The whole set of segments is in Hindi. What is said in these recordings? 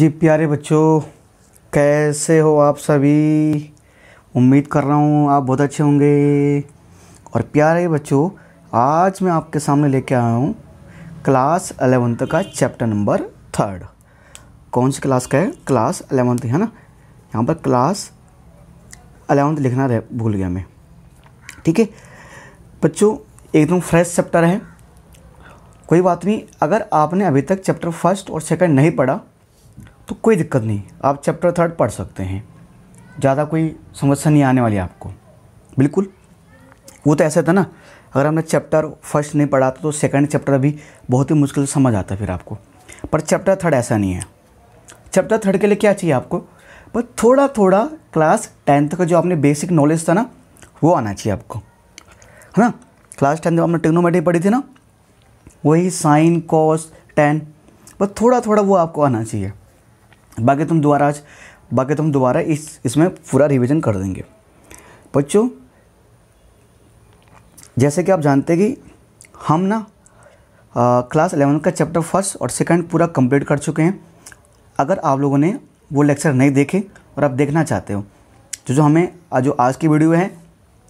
जी प्यारे बच्चों कैसे हो आप सभी उम्मीद कर रहा हूँ आप बहुत अच्छे होंगे और प्यारे बच्चों आज मैं आपके सामने लेके आया हूँ क्लास अलेवंथ का चैप्टर नंबर थर्ड कौन सी क्लास का है क्लास अलेवंथ है ना यहाँ पर क्लास अलेवंथ लिखना रह भूल गया मैं ठीक है बच्चों एकदम फ्रेश चैप्टर है कोई बात नहीं अगर आपने अभी तक चैप्टर फर्स्ट और सेकंड नहीं पढ़ा तो कोई दिक्कत नहीं आप चैप्टर थर्ड पढ़ सकते हैं ज़्यादा कोई समस्या नहीं आने वाली आपको बिल्कुल वो तो ऐसा था ना अगर हमने चैप्टर फर्स्ट नहीं पढ़ा था तो सेकंड चैप्टर भी बहुत ही मुश्किल से समझ आता फिर आपको पर चैप्टर थर्ड ऐसा नहीं है चैप्टर थर्ड के लिए क्या चाहिए आपको बस थोड़ा थोड़ा क्लास टेंथ का जो आपने बेसिक नॉलेज था ना वो आना चाहिए आपको है ना क्लास टेंथ जब आपने टेक्नोमेट्री पढ़ी थी ना वही साइन कॉस टेन बस थोड़ा थोड़ा वो आपको आना चाहिए बाकी तुम दोबारा आज बाकी तुम दोबारा इस इसमें पूरा रिविज़न कर देंगे बच्चों जैसे कि आप जानते कि हम ना क्लास एलेवन का चैप्टर फर्स्ट और सेकंड पूरा कंप्लीट कर चुके हैं अगर आप लोगों ने वो लेक्चर नहीं देखे और आप देखना चाहते हो तो जो हमें जो आज की वीडियो है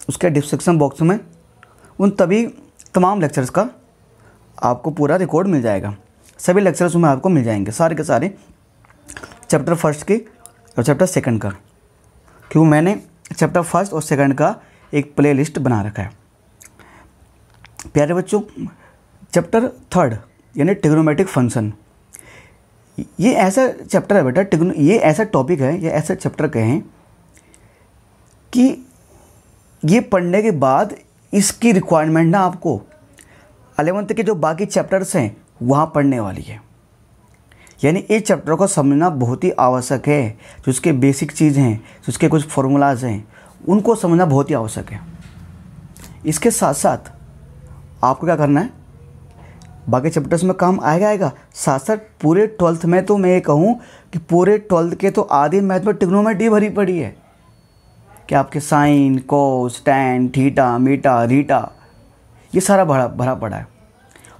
उसके डिस्क्रिप्सन बॉक्स में उन तभी तमाम लेक्चर्स का आपको पूरा रिकॉर्ड मिल जाएगा सभी लेक्चर्स में आपको मिल जाएंगे सारे के सारे चैप्टर फर्स्ट की और चैप्टर सेकंड का क्यों मैंने चैप्टर फर्स्ट और सेकंड का एक प्ले लिस्ट बना रखा है प्यारे बच्चों चैप्टर थर्ड यानी टिग्नोमेटिक फंक्शन ये ऐसा चैप्टर है बेटा टिग्नो ये ऐसा टॉपिक है या ऐसा चैप्टर कहें कि ये पढ़ने के बाद इसकी रिक्वायरमेंट ना आपको अलेवंथ के जो बाकी चैप्टर्स हैं वहाँ पढ़ने वाली है यानी इस चैप्टर को समझना बहुत ही आवश्यक है जो उसके बेसिक चीज़ हैं जो उसके कुछ फॉर्मूलाज हैं उनको समझना बहुत ही आवश्यक है इसके साथ साथ आपको क्या करना है बाकी चैप्टर्स में काम आएगा आएगा साथ साथ पूरे ट्वेल्थ में तो मैं ये कहूँ कि पूरे ट्वेल्थ के तो आधे मैथ में टिग्नोमेट्री भरी पड़ी है कि आपके साइन कोस टैन थीटा मीटा रीटा ये सारा भरा भरा पड़ा है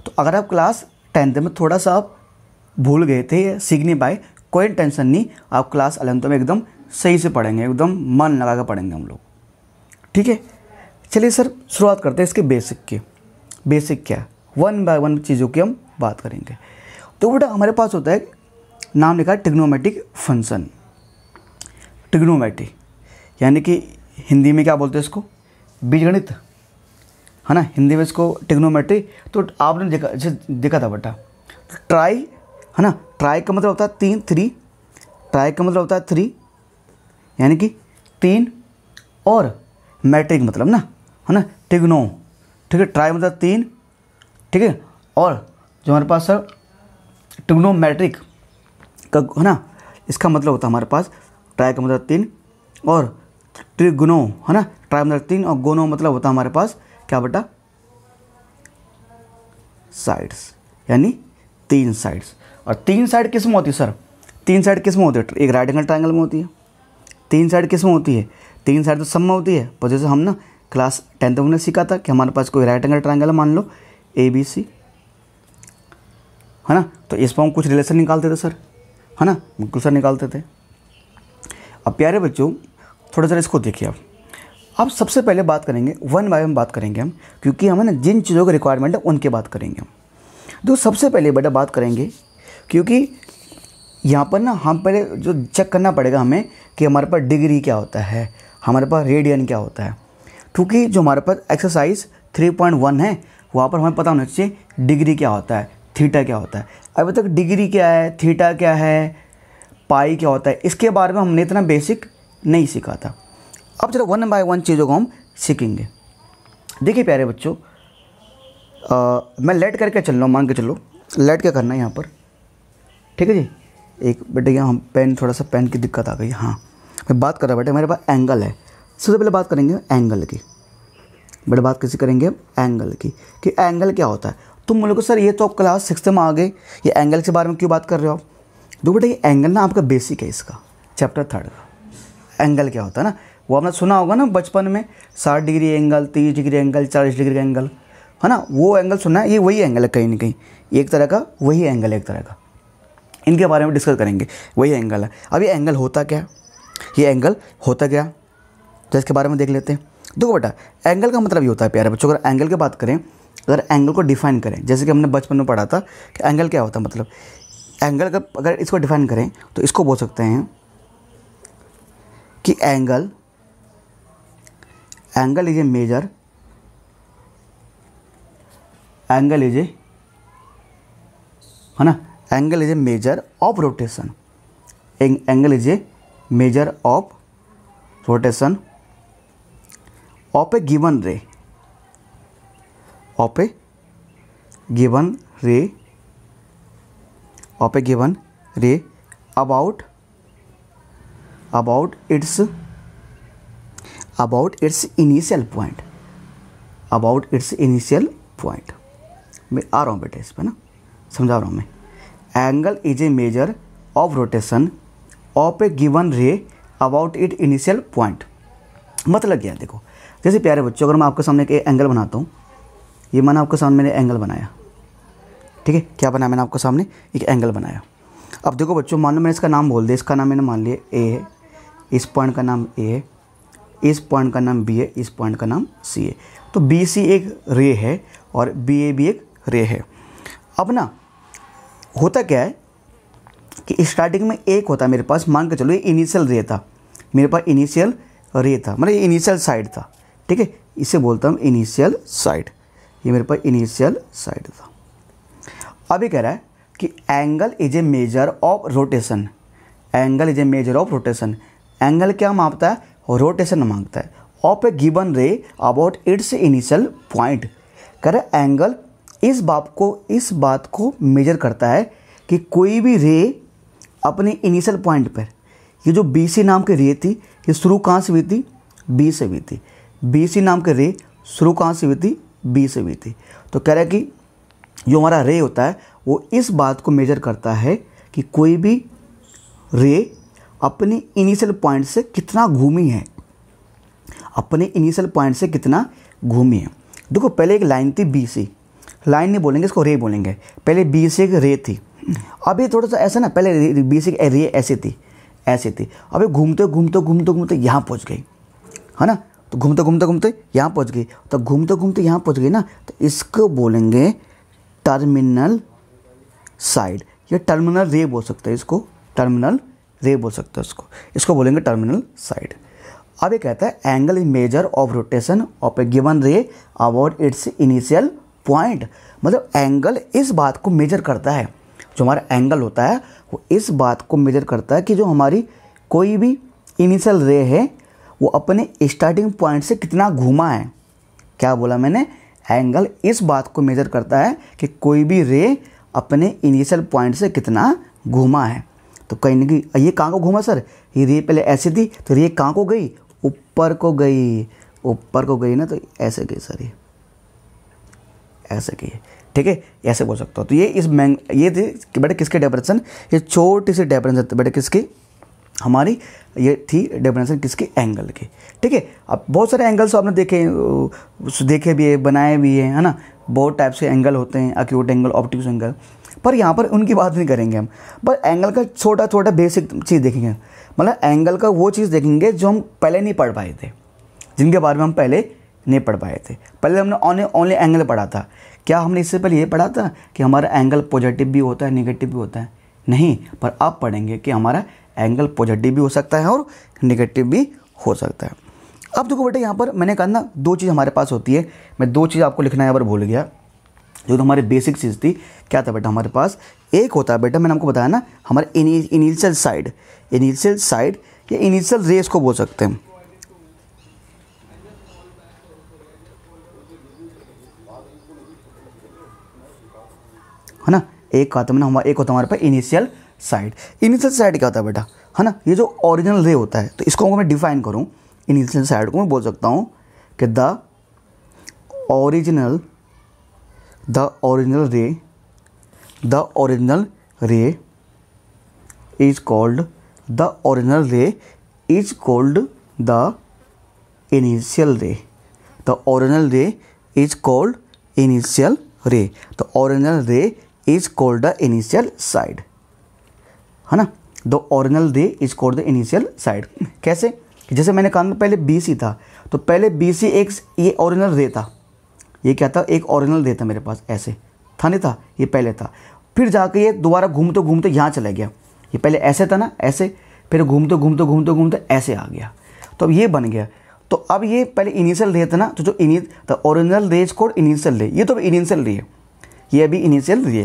तो अगर आप क्लास टेंथ में थोड़ा सा आप भूल गए थे सीखने पाए कोई टेंशन नहीं आप क्लास अलेवंथ में एकदम सही से पढ़ेंगे एकदम मन लगा कर पढ़ेंगे हम लोग ठीक है चलिए सर शुरुआत करते हैं इसके बेसिक की बेसिक क्या वन बाय वन चीज़ों की हम बात करेंगे तो बेटा हमारे पास होता है नाम लिखा है टिग्नोमेटिक फंक्शन टिग्नोमेट्री यानी कि हिंदी में क्या बोलते हैं इसको बीजगणित है ना हिंदी में इसको टिग्नोमेट्री तो आपने देखा देखा था बेटा ट्राई तो है ना ट्राई का मतलब होता है तीन थ्री ट्राई का मतलब होता है थ्री यानी कि तीन और मैट्रिक मतलब ना है ना टिग्नो ठीक है ट्राई मतलब तीन ठीक है और जो हमारे पास सर टिग्नो मैट्रिक का है ना इसका मतलब होता है हमारे पास ट्राई का मतलब तीन और ट्रिगुनो है ना ट्राई मतलब तीन और गुनो मतलब होता है हमारे पास क्या बेटा साइड्स यानी तीन साइड्स और तीन साइड किस में होती है सर तीन साइड किस में होती है एक राइट एंगल ट्राइंगल में होती है तीन साइड किस में होती है तीन साइड तो सब में होती है पर जैसे हम ना क्लास टेंथ में सीखा था कि हमारे पास कोई राइट एंगल ट्राइंगल मान लो ए बी सी है ना तो इस पर हम कुछ रिलेशन निकालते थे सर है ना बिल्कुल सर निकालते थे अब प्यारे बच्चों थोड़ा सा इसको देखिए आप अब सबसे पहले बात करेंगे वन बाय वन बात करेंगे हम क्योंकि हमें ना जिन चीज़ों के रिक्वायरमेंट है उनके बात करेंगे हम तो सबसे पहले बेटा बात करेंगे क्योंकि यहाँ पर ना हम पहले जो चेक करना पड़ेगा हमें कि हमारे पास डिग्री क्या होता है हमारे पास रेडियन क्या होता है क्योंकि जो हमारे पास एक्सरसाइज 3.1 है वहाँ पर हमें पता होना चाहिए डिग्री क्या होता है थीटा क्या होता है अभी तक डिग्री क्या है थीटा क्या है पाई क्या होता है इसके बारे में हमने इतना बेसिक नहीं सीखा था अब चलो वन बाय वन चीज़ों को हम सीखेंगे देखिए प्यारे बच्चों मैं लेट करके चल रहा हूँ मान के चलो लेट क्या करना है यहाँ पर ठीक है जी एक बेटे यहाँ हम पेन थोड़ा सा पेन की दिक्कत आ गई हाँ मैं बात कर रहा बेटे मेरे पास एंगल है सबसे पहले बात करेंगे एंगल की बेटे बात कैसे करेंगे एंगल की कि एंगल क्या होता है तुम बोलोगे सर ये तो आप क्लास सिक्स में आ गए ये एंगल के बारे में क्यों बात कर रहे हो दो तो बेटे ये एंगल ना आपका बेसिक है इसका चैप्टर थर्ड का एंगल क्या होता है ना वो आपने सुना होगा ना बचपन में साठ डिग्री एंगल तीस डिग्री एंगल चालीस डिग्री एंगल है ना वो एंगल सुना है ये वही एंगल है कहीं ना कहीं एक तरह का वही एंगल है एक तरह का इनके बारे में डिस्कस करेंगे वही एंगल है अब ये एंगल होता क्या ये एंगल होता क्या तो इसके बारे में देख लेते हैं देखो बेटा एंगल का मतलब ये होता है प्यारे बच्चों अगर एंगल की बात करें अगर एंगल को डिफाइन करें जैसे कि हमने बचपन में पढ़ा था कि एंगल क्या होता है मतलब एंगल का अगर इसको डिफाइन करें तो इसको बोल सकते हैं कि angle angle is a measure angle is a है ना angle is a measure of rotation angle is a measure of rotation of a given ray of a given ray of a given ray about about its about its initial point about its initial point मैं आ रहा हूँ बेटे इस पर ना समझा रहा हूँ मैं angle is a measure of rotation of a given ray about it initial point मतलब क्या है देखो जैसे प्यारे बच्चों अगर मैं आपके सामने एक एंगल बनाता हूँ ये मैंने आपके सामने मैंने एंगल बनाया ठीक है क्या बनाया मैंने आपके सामने एक एंगल बनाया अब देखो बच्चों मान लो मैंने इसका नाम बोल दिया इसका नाम मैंने मान लिया ए है इस पॉइंट का नाम ए है इस पॉइंट का नाम बी है इस पॉइंट का नाम सी है तो बी सी एक रे है और बी ए भी एक रे है अब ना होता क्या है कि स्टार्टिंग में एक होता मेरे पास मान के चलो ये इनिशियल रे था मेरे पास इनिशियल रे था मतलब ये इनिशियल साइड था ठीक है इसे बोलता हूँ इनिशियल साइड ये मेरे पास इनिशियल साइड था अभी कह रहा है कि angle is a measure of rotation angle is a measure of rotation angle क्या मांगता है रोटेशन मांगता है of a given ray about its initial point कह रहा है एंगल इस बाप को इस बात को मेजर करता है कि कोई भी रे अपने इनिशियल पॉइंट पर ये जो बी सी नाम की रे थी ये शुरू कहाँ से हुई थी बी से हुई थी बी सी नाम के रे शुरू कहाँ से हुई थी बी से हुई थी तो कह रहा है कि जो हमारा रे होता है वो इस बात को मेजर करता है कि कोई भी रे अपने इनिशियल पॉइंट से कितना घूमी है अपने इनिशियल पॉइंट से कितना घूमी है देखो पहले एक लाइन थी बी सी लाइन नहीं बोलेंगे इसको रे बोलेंगे पहले बी से रे थी अब ये थोड़ा सा ऐसा ना पहले बी से रे ऐसी थी ऐसी थी अब ये घूमते घूमते घूमते घूमते यहाँ पहुँच गई है ना तो घूमते घूमते घूमते यहाँ पहुँच गई तो घूमते घूमते यहाँ पहुँच गई ना तो इसको बोलेंगे टर्मिनल साइड या टर्मिनल रे बोल सकते हैं इसको टर्मिनल रे बोल सकते हैं इसको इसको बोलेंगे टर्मिनल साइड अब ये कहता है angle is measure of rotation of a given ray about its initial point मतलब एंगल इस बात को मेजर करता है जो हमारा एंगल होता है वो इस बात को मेजर करता है कि जो हमारी कोई भी इनिशियल रे है वो अपने स्टार्टिंग पॉइंट से कितना घूमा है क्या बोला मैंने एंगल इस बात को मेजर करता है कि कोई भी रे अपने इनिशियल पॉइंट से कितना घूमा है तो कहीं ना कहीं ये कहाँ को घूमा सर ये रे पहले ऐसे थी तो रे कहाँ को गई ऊपर को गई ऊपर को गई ना तो ऐसे गई सर ये ऐसे है ठीक है ऐसे बोल सकता हूँ तो ये इस मैंग ये थे कि बेटा किसके डेपरेशन ये छोटी सी डेपरेशन थी बेटा किसकी हमारी ये थी डेफिनेशन किसके एंगल की ठीक है अब बहुत सारे एंगल्स तो आपने देखे देखे भी है बनाए भी है है ना बहुत टाइप से एंगल होते हैं अक्यूट एंगल ऑप्टिक्स एंगल पर यहाँ पर उनकी बात नहीं करेंगे हम पर एंगल का छोटा छोटा बेसिक चीज़ देखेंगे मतलब एंगल का वो चीज़ देखेंगे जो हम पहले नहीं पढ़ पाए थे जिनके बारे में हम पहले नहीं पढ़ पाए थे पहले हमने ऑनली ओनली एंगल पढ़ा था क्या हमने इससे पहले ये पढ़ा था कि हमारा एंगल पॉजिटिव भी होता है निगेटिव भी होता है नहीं पर आप पढ़ेंगे कि हमारा एंगल पॉजिटिव भी हो सकता है और निगेटिव भी हो सकता है अब देखो बेटा यहाँ पर मैंने कहा ना दो चीज़ हमारे पास होती है मैं दो चीज़ आपको लिखना यहाँ पर भूल गया जो तो हमारी बेसिक चीज़ थी क्या था बेटा हमारे पास एक होता है बेटा मैंने आपको बताया ना हमारे इनिशियल साइड इनिशियल साइड या इनिशियल रेस को बोल सकते हैं है ना एक का में मैंने हमारा एक होता है हमारे पास इनिशियल साइड इनिशियल साइड क्या होता है बेटा है ना ये जो ओरिजिनल रे होता है तो इसको मैं डिफाइन करूँ इनिशियल साइड को मैं बोल सकता हूँ कि the original the original ray the original ray is called the original ray is called the initial ray the original ray is called initial ray the original ray is called the initial side है ना the original ray is called the initial side कैसे जैसे मैंने कहा ना पहले बी सी था तो पहले बी सी एक ये ओरिजिनल दे था ये क्या था एक ओरिजिनल दे था मेरे पास ऐसे था नहीं था ये पहले था फिर जाके ये दोबारा घूमते घूमते यहाँ चला गया ये पहले ऐसे था ना ऐसे फिर घूमते घूमते घूमते घूमते ऐसे आ गया तो अब ये बन गया तो अब ये पहले इनिशियल दे था ना तो जो इनि the original ray is called initial ray ये तो इनिशियल दे है ये अभी इनिशियल है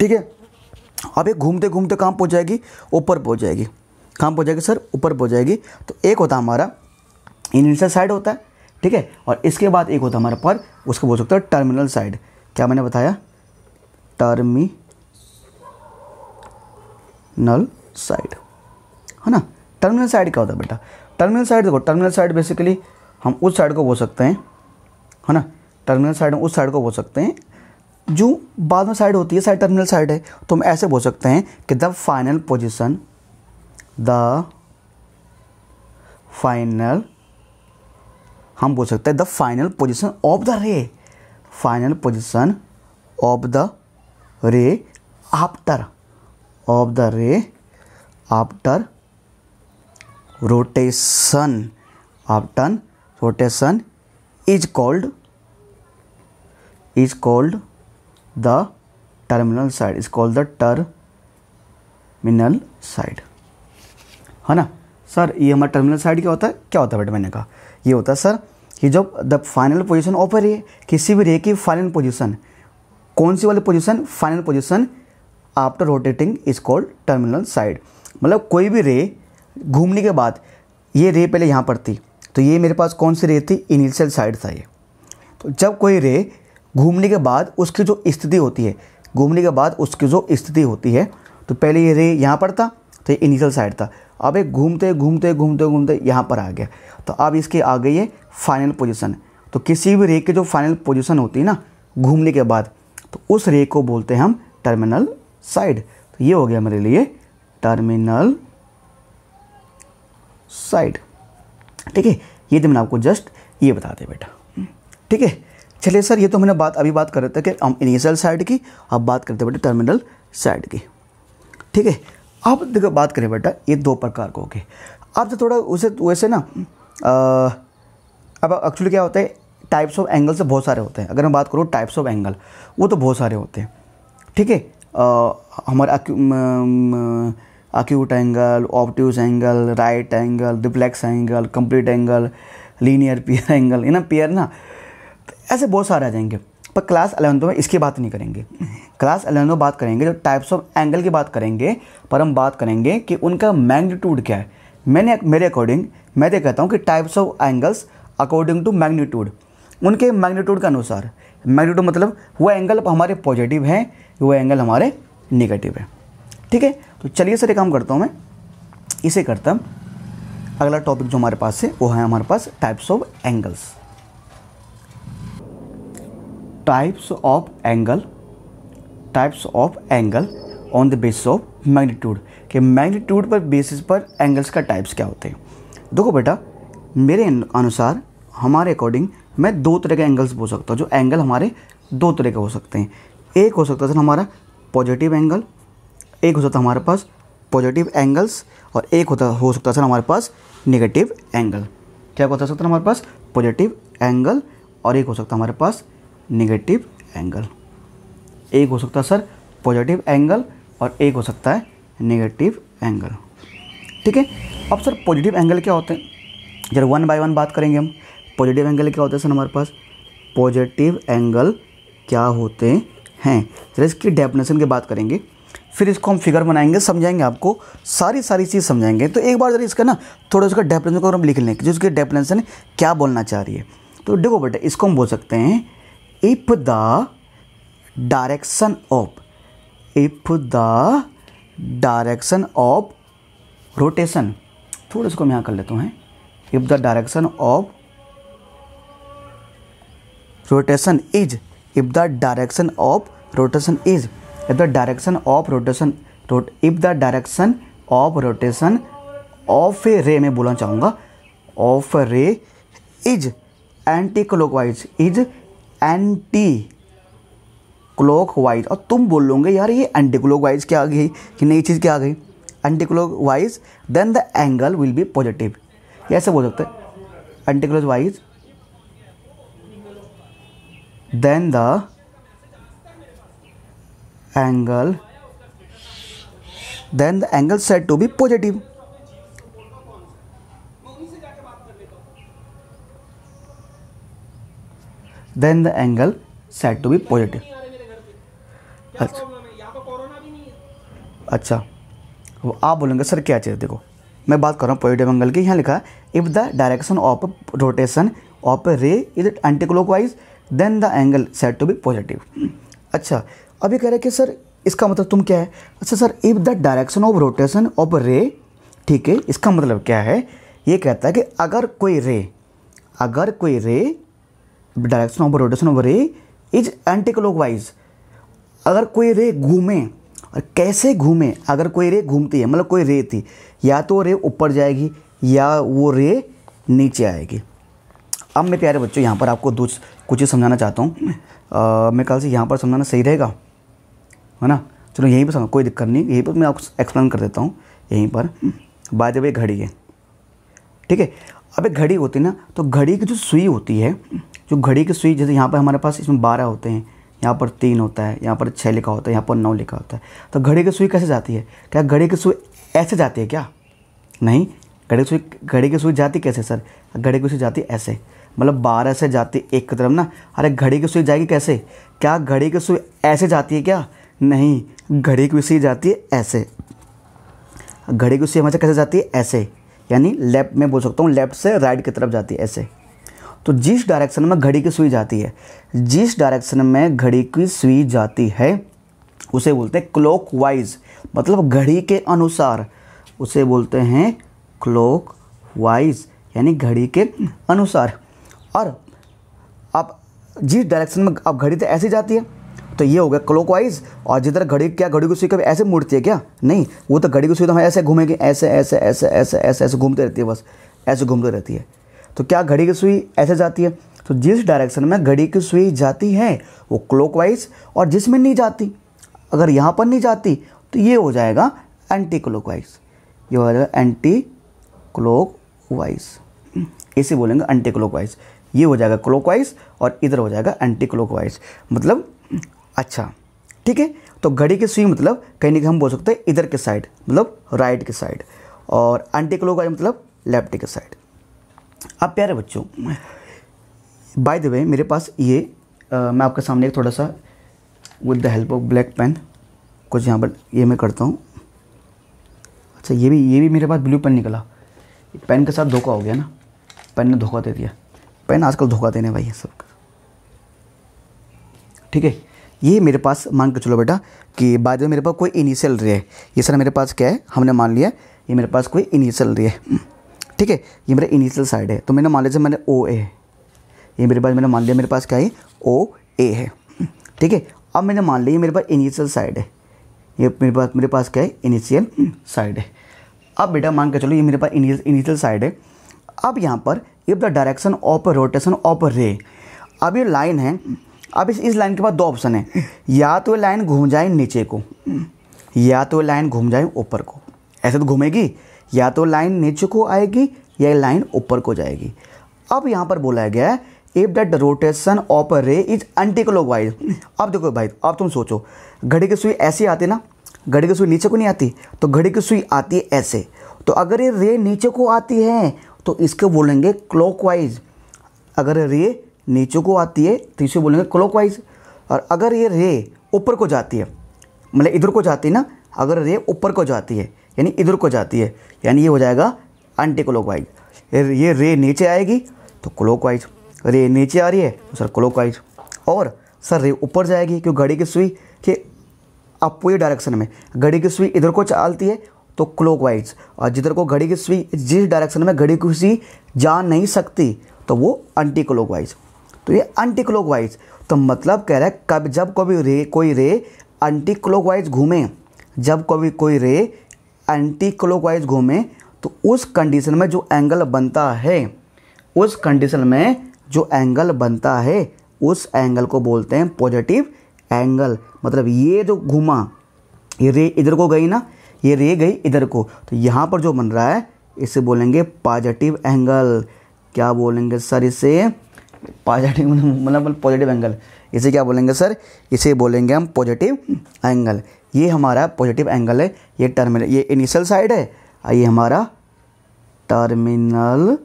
ठीक है अब ये घूमते घूमते कहाँ पहुँच जाएगी ऊपर पहुँच जाएगी कहाँ पहुँच जाएगी सर ऊपर पहुँच जाएगी तो एक होता हमारा इनिशियल साइड होता है ठीक है और इसके बाद एक होता हमारा पर उसको बोल सकते हैं टर्मिनल साइड क्या मैंने बताया टर्मी नल साइड है ना टर्मिनल साइड क्या होता है बेटा टर्मिनल साइड देखो टर्मिनल साइड बेसिकली हम उस साइड को बोल सकते हैं है ना टर्मिनल साइड में उस साइड को बोल सकते हैं जो बाद में साइड होती है साइड टर्मिनल साइड है तो हम ऐसे बोल सकते हैं कि the final position the final हम बोल सकते हैं the final position of the ray final position of the ray after of the ray after rotation after rotation is called is called the terminal side is called the terminal side है ना सर ये हमारा टर्मिनल साइड क्या होता है क्या होता है बेटा मैंने कहा ये होता है सर कि जब the final position of a ray किसी भी रे की फाइनल पोजिशन कौन सी वाली position final position after rotating is called terminal side मतलब कोई भी रे घूमने के बाद ये रे पहले यहाँ पर थी तो ये मेरे पास कौन सी रे थी इनिशियल साइड था ये तो जब कोई रे घूमने के बाद उसकी जो स्थिति होती है घूमने के बाद उसकी जो स्थिति होती है तो पहले ये रे यहाँ पर था तो ये इनिशियल साइड था अब ये घूमते घूमते घूमते घूमते यहाँ पर आ गया तो अब इसकी आ गई है फाइनल पोजिशन तो किसी भी रे की जो फाइनल पोजिशन होती है ना घूमने के बाद तो उस रे को बोलते हैं हम टर्मिनल साइड तो ये हो गया मेरे लिए टर्मिनल साइड ठीक है ये तो मैंने आपको जस्ट ये बता दिया बेटा ठीक है चलिए सर ये तो मैंने बात अभी बात कर रहे थे कि हम इनिशियल साइड की अब बात करते बेटे टर्मिनल साइड की ठीक है अब देखो बात करें बेटा ये दो प्रकार को ओके अब तो थोड़ा उसे वैसे ना अब एक्चुअली क्या होता है टाइप्स ऑफ एंगल से बहुत सारे होते हैं अगर मैं बात करूँ टाइप्स ऑफ एंगल वो तो बहुत सारे होते हैं ठीक है हमारे acute angle obtuse angle right angle reflex angle complete angle linear pair angle है ना पियर ना ऐसे बहुत सारे आ जाएंगे पर क्लास अलेवंथ में इसकी बात नहीं करेंगे क्लास अलेवंथ में बात करेंगे जो टाइप्स ऑफ एंगल की बात करेंगे पर हम बात करेंगे कि उनका मैग्नीट्यूड क्या है मैंने मेरे अकॉर्डिंग मैं ये तो कहता हूँ कि types of angles according to magnitude उनके मैग्नीट्यूड के अनुसार मैग्नीट्यूड मतलब वो एंगल हमारे पॉजिटिव हैं वो एंगल हमारे निगेटिव है ठीक है तो चलिए सर एक काम करता हूँ मैं इसे करता हूँ अगला टॉपिक जो हमारे पास है वो है हमारे पास types of angles types of angle types of angle on the basis of magnitude कि magnitude पर basis पर angles का types क्या होते हैं देखो बेटा मेरे अनुसार हमारे अकॉर्डिंग मैं दो तरह के एंगल्स बोल सकता हूँ जो एंगल हमारे दो तरह के हो सकते हैं एक हो सकता है सर हमारा पॉजिटिव एंगल एक हो सकता है हमारे पास पॉजिटिव एंगल्स और एक होता हो सकता है सर हमारे पास नेगेटिव एंगल क्या होता सकता है हमारे पास पॉजिटिव एंगल और एक हो सकता है हमारे पास निगेटिव एंगल एक हो सकता है सर पॉजिटिव एंगल और एक हो सकता है नेगेटिव एंगल ठीक है अब सर पॉजिटिव एंगल क्या होते हैं जरा वन बाय वन बात करेंगे हम पॉजिटिव एंगल क्या होते हैं सर हमारे पास पॉजिटिव एंगल क्या होते हैं जरा इसकी डेफिनेशन की बात करेंगे फिर इसको हम फिगर बनाएंगे समझाएंगे आपको सारी सारी चीज़ समझाएंगे तो एक बार जरा इसका ना थोड़ा उसका डेफिनेशन को हम लिख लें कि जिसकी डेफिनेशन क्या बोलना चाह रही है तो देखो बेटा इसको हम बोल सकते हैं if the direction of if the direction of rotation थोड़ा इसको मैं यहाँ कर लेता हूँ if the direction of rotation is if the direction of rotation is if the direction of rotation if the direction of rotation of a ray मैं बोलना चाहूँगा of ray is anticlockwise is anticlockwise और तुम बोल लोगे यार ये एंटी क्लॉक वाइज क्या आ गई कि नई चीज़ क्या आ गई clock wise then the angle will be positive ऐसे बोल सकते हैं clock wise then the angle then the angle said to be positive then the angle said to be positive अच्छा अच्छा वो आप बोलेंगे सर क्या चाहिए देखो मैं बात कर रहा हूँ पॉजिटिव एंगल की यहाँ लिखा है if the direction of rotation of ray is anticlockwise then the angle said to be positive अच्छा अभी कह रहे कि सर इसका मतलब तुम क्या है अच्छा sir if the direction of rotation of ray ठीक है इसका मतलब क्या है ये कहता है कि अगर कोई रे अगर कोई ray direction of rotation of ray is anticlockwise अगर कोई रे घूमे और कैसे घूमे अगर कोई रे घूमती है मतलब कोई रे थी या तो रे ऊपर जाएगी या वो रे नीचे आएगी अब मैं प्यारे बच्चों यहाँ पर आपको दो कुछ ही समझाना चाहता हूँ मेरे ख्याल से यहाँ पर समझाना सही रहेगा है ना चलो यहीं पर समझ कोई दिक्कत नहीं यहीं पर मैं आपको एक्सप्लेन कर देता हूँ यहीं पर बाय द वे घड़ी है ठीक है अब एक घड़ी होती है ना तो घड़ी की जो सुई होती है जो घड़ी की सुई जैसे यहाँ पर हमारे पास इसमें बारह होते हैं यहाँ पर तीन होता है यहाँ पर छः लिखा होता है यहाँ पर नौ लिखा होता है तो घड़ी की सुई कैसे जाती है क्या घड़ी की सुई ऐसे जाती है क्या नहीं घड़ी की सुई घड़ी की सुई जाती कैसे सर घड़ी की सुई जाती ऐसे मतलब बारह से जाती एक की तरफ ना अरे घड़ी की सुई जाएगी कैसे क्या घड़ी की सुई ऐसे जाती है क्या नहीं घड़ी की सुई जाती है ऐसे घड़ी की सुई हमेशा कैसे जाती है ऐसे यानी लेफ्ट में बोल सकता हूँ लेफ्ट से राइट की तरफ जाती है ऐसे तो जिस डायरेक्शन में घड़ी की सुई जाती है जिस डायरेक्शन में घड़ी की सुई जाती है उसे बोलते हैं क्लॉक वाइज मतलब घड़ी के अनुसार उसे बोलते हैं क्लॉक वाइज यानी घड़ी के अनुसार और आप जिस डायरेक्शन में आप घड़ी तो ऐसी जाती है तो ये हो गया क्लॉक वाइज और जिधर घड़ी क्या घड़ी की सुई कभी ऐसे मुड़ती है क्या नहीं वो तो घड़ी की सुई तो हम ऐसे घूमेंगे ऐसे ऐसे ऐसे ऐसे ऐसे ऐसे घूमते रहती है बस ऐसे घूमते रहती है तो क्या घड़ी की सुई ऐसे जाती है तो जिस डायरेक्शन में घड़ी की सुई जाती है वो क्लॉकवाइज और जिसमें नहीं जाती अगर यहाँ पर नहीं जाती तो ये हो जाएगा एंटी वाइज ये हो जाएगा एंटी वाइज इसे बोलेंगे एंटी वाइज ये हो जाएगा वाइज और इधर हो जाएगा एंटी वाइज मतलब अच्छा ठीक है तो घड़ी की सुई मतलब कहीं ना कहीं हम बोल सकते हैं इधर के साइड मतलब राइट के साइड और एंटी क्लॉकवाइज मतलब लेफ्ट के साइड अब प्यारे बच्चों बाय द वे मेरे पास ये आ, मैं आपके सामने एक थोड़ा सा with the help of black pen कुछ यहाँ पर ये मैं करता हूँ अच्छा ये भी ये भी मेरे पास ब्लू पेन निकला पेन के साथ धोखा हो गया ना पेन ने धोखा दे दिया पेन आजकल धोखा देने भाई है सब ठीक है ये मेरे पास मान के चलो बेटा कि बाद में मेरे पास कोई इनिशियल रे है ये सर मेरे पास क्या है हमने मान लिया ये मेरे पास कोई इनिशियल रे है ठीक है ये मेरा इनिशियल साइड है तो मैंने मान लिया मैंने ओ ए है ये मेरे पास मैंने मान लिया मेरे पास क्या है ओ ए है ठीक है अब मैंने मान लिया मेरे पास इनिशियल साइड है ये मेरे पास मेरे पास क्या है इनिशियल साइड है अब बेटा मान के चलो ये मेरे पास इनिशियल साइड है अब यहाँ पर ये the direction of rotation of ray अब ये लाइन है अब इस इस लाइन के पास दो ऑप्शन है या तो लाइन घूम जाए नीचे को या तो लाइन घूम जाए ऊपर को ऐसे तो घूमेगी या तो लाइन नीचे को आएगी या लाइन ऊपर को जाएगी अब यहाँ पर बोला गया है if that rotation of a ray is anti wise अब देखो भाई अब तुम सोचो घड़ी की सुई ऐसी आती ना घड़ी की सुई नीचे को नहीं आती तो घड़ी की सुई आती है ऐसे तो अगर ये रे नीचे को आती है तो इसको बोलेंगे क्लॉकवाइज अगर रे नीचे को आती है तो इसे बोलेंगे क्लॉकवाइज और अगर ये रे ऊपर को जाती है मतलब इधर को जाती है ना अगर रे ऊपर को जाती है यानी इधर को जाती है यानी ये हो जाएगा एंटी क्लोक वाइज ये रे नीचे आएगी तो क्लोक वाइज रे नीचे आ रही है तो सर क्लोक वाइज और सर रे ऊपर जाएगी क्योंकि घड़ी की सुई के अपोजिट डायरेक्शन में घड़ी की सुई इधर को चलती है तो क्लोक वाइज और जिधर को घड़ी की सुई जिस डायरेक्शन में घड़ी की सुई जा नहीं सकती तो वो एंटी क्लोक वाइज तो ये एंटी क्लोक वाइज तो मतलब कह रहा है कब जब कभी रे कोई रे एंटी क्लोक वाइज घूमे जब कभी कोई रे एंटी क्लोकवाइज घूमें तो उस कंडीशन में जो एंगल बनता है उस कंडीशन में जो एंगल बनता है उस एंगल को बोलते हैं पॉजिटिव एंगल मतलब ये जो घूमा ये रे इधर को गई ना ये रे गई इधर को तो यहाँ पर जो बन रहा है इसे बोलेंगे पॉजिटिव एंगल क्या बोलेंगे सर इसे पॉजिटिव मतलब पॉजिटिव मतलब एंगल मतलब इसे क्या बोलेंगे सर इसे बोलेंगे हम पॉजिटिव एंगल ये हमारा पॉजिटिव एंगल है ये टर्मिनल ये इनिशियल साइड है ये हमारा टर्मिनल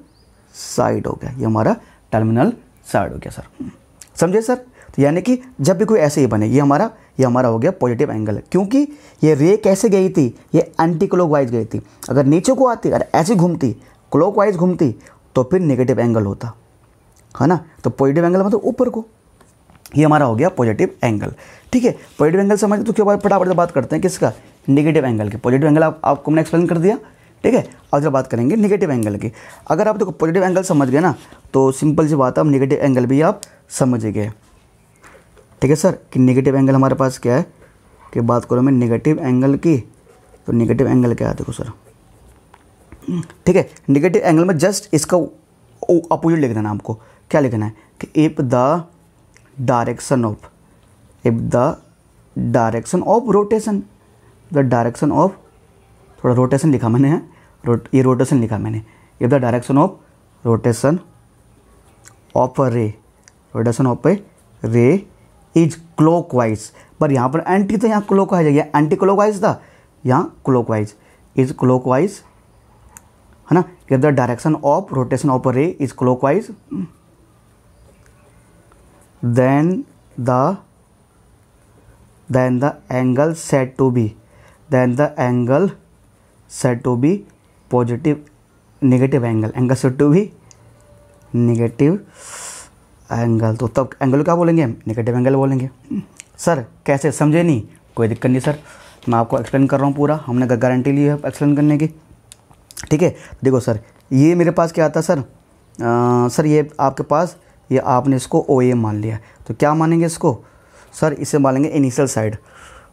साइड हो गया ये हमारा टर्मिनल साइड हो गया सर समझे सर तो यानी कि जब भी कोई ऐसे ही बने ये हमारा ये हमारा हो गया पॉजिटिव एंगल क्योंकि ये रे कैसे गई थी ये एंटी क्लोक वाइज गई थी अगर नीचे को आती अगर ऐसे घूमती क्लॉक वाइज घूमती तो फिर नेगेटिव एंगल होता है ना तो पॉजिटिव एंगल मतलब ऊपर को ये हमारा हो गया पॉजिटिव एंगल ठीक है पॉजिटिव एंगल समझ तो क्यों बार फटाफट से बात करते हैं किसका निगेटिव एंगल के पॉजिटिव एंगल आप, आपको मैंने एक्सप्लेन कर दिया ठीक है अब जब बात करेंगे निगेटिव एंगल की अगर आप देखो पॉजिटिव एंगल समझ गए ना तो सिंपल सी बात है आप निगेटिव एंगल भी आप समझ गए ठीक है सर कि निगेटिव एंगल हमारे पास क्या है कि बात करो मैं निगेटिव एंगल की तो नेगेटिव एंगल क्या है देखो सर ठीक है निगेटिव एंगल में जस्ट इसका अपोजिट लिख देना आपको क्या लिखना है कि if the direction of if the direction of rotation the direction of थोड़ा रोटेशन लिखा मैंने रोट हाँ? ये रोटेशन लिखा मैंने if the direction of rotation of a ray rotation of a रे इज क्लोक वाइज पर यहाँ पर एंटी तो यहाँ क्लोक वाइज है एंटी क्लोक वाइज था यहाँ clockwise wise is clockwise है ना if the direction of rotation of ray is clock wise then the then the angle said to be then the angle said to be positive negative angle angle said to be negative angle तो तब एंगल क्या बोलेंगे हम नेगेटिव एंगल बोलेंगे सर कैसे समझे नहीं कोई दिक्कत नहीं सर मैं आपको एक्सप्लेन कर रहा हूँ पूरा हमने गारंटी ली है एक्सप्लेन करने की ठीक है देखो सर ये मेरे पास क्या आता सर आ, सर ये आपके पास ये आपने इसको ओ मान लिया तो क्या मानेंगे इसको सर इसे मानेंगे इनिशियल साइड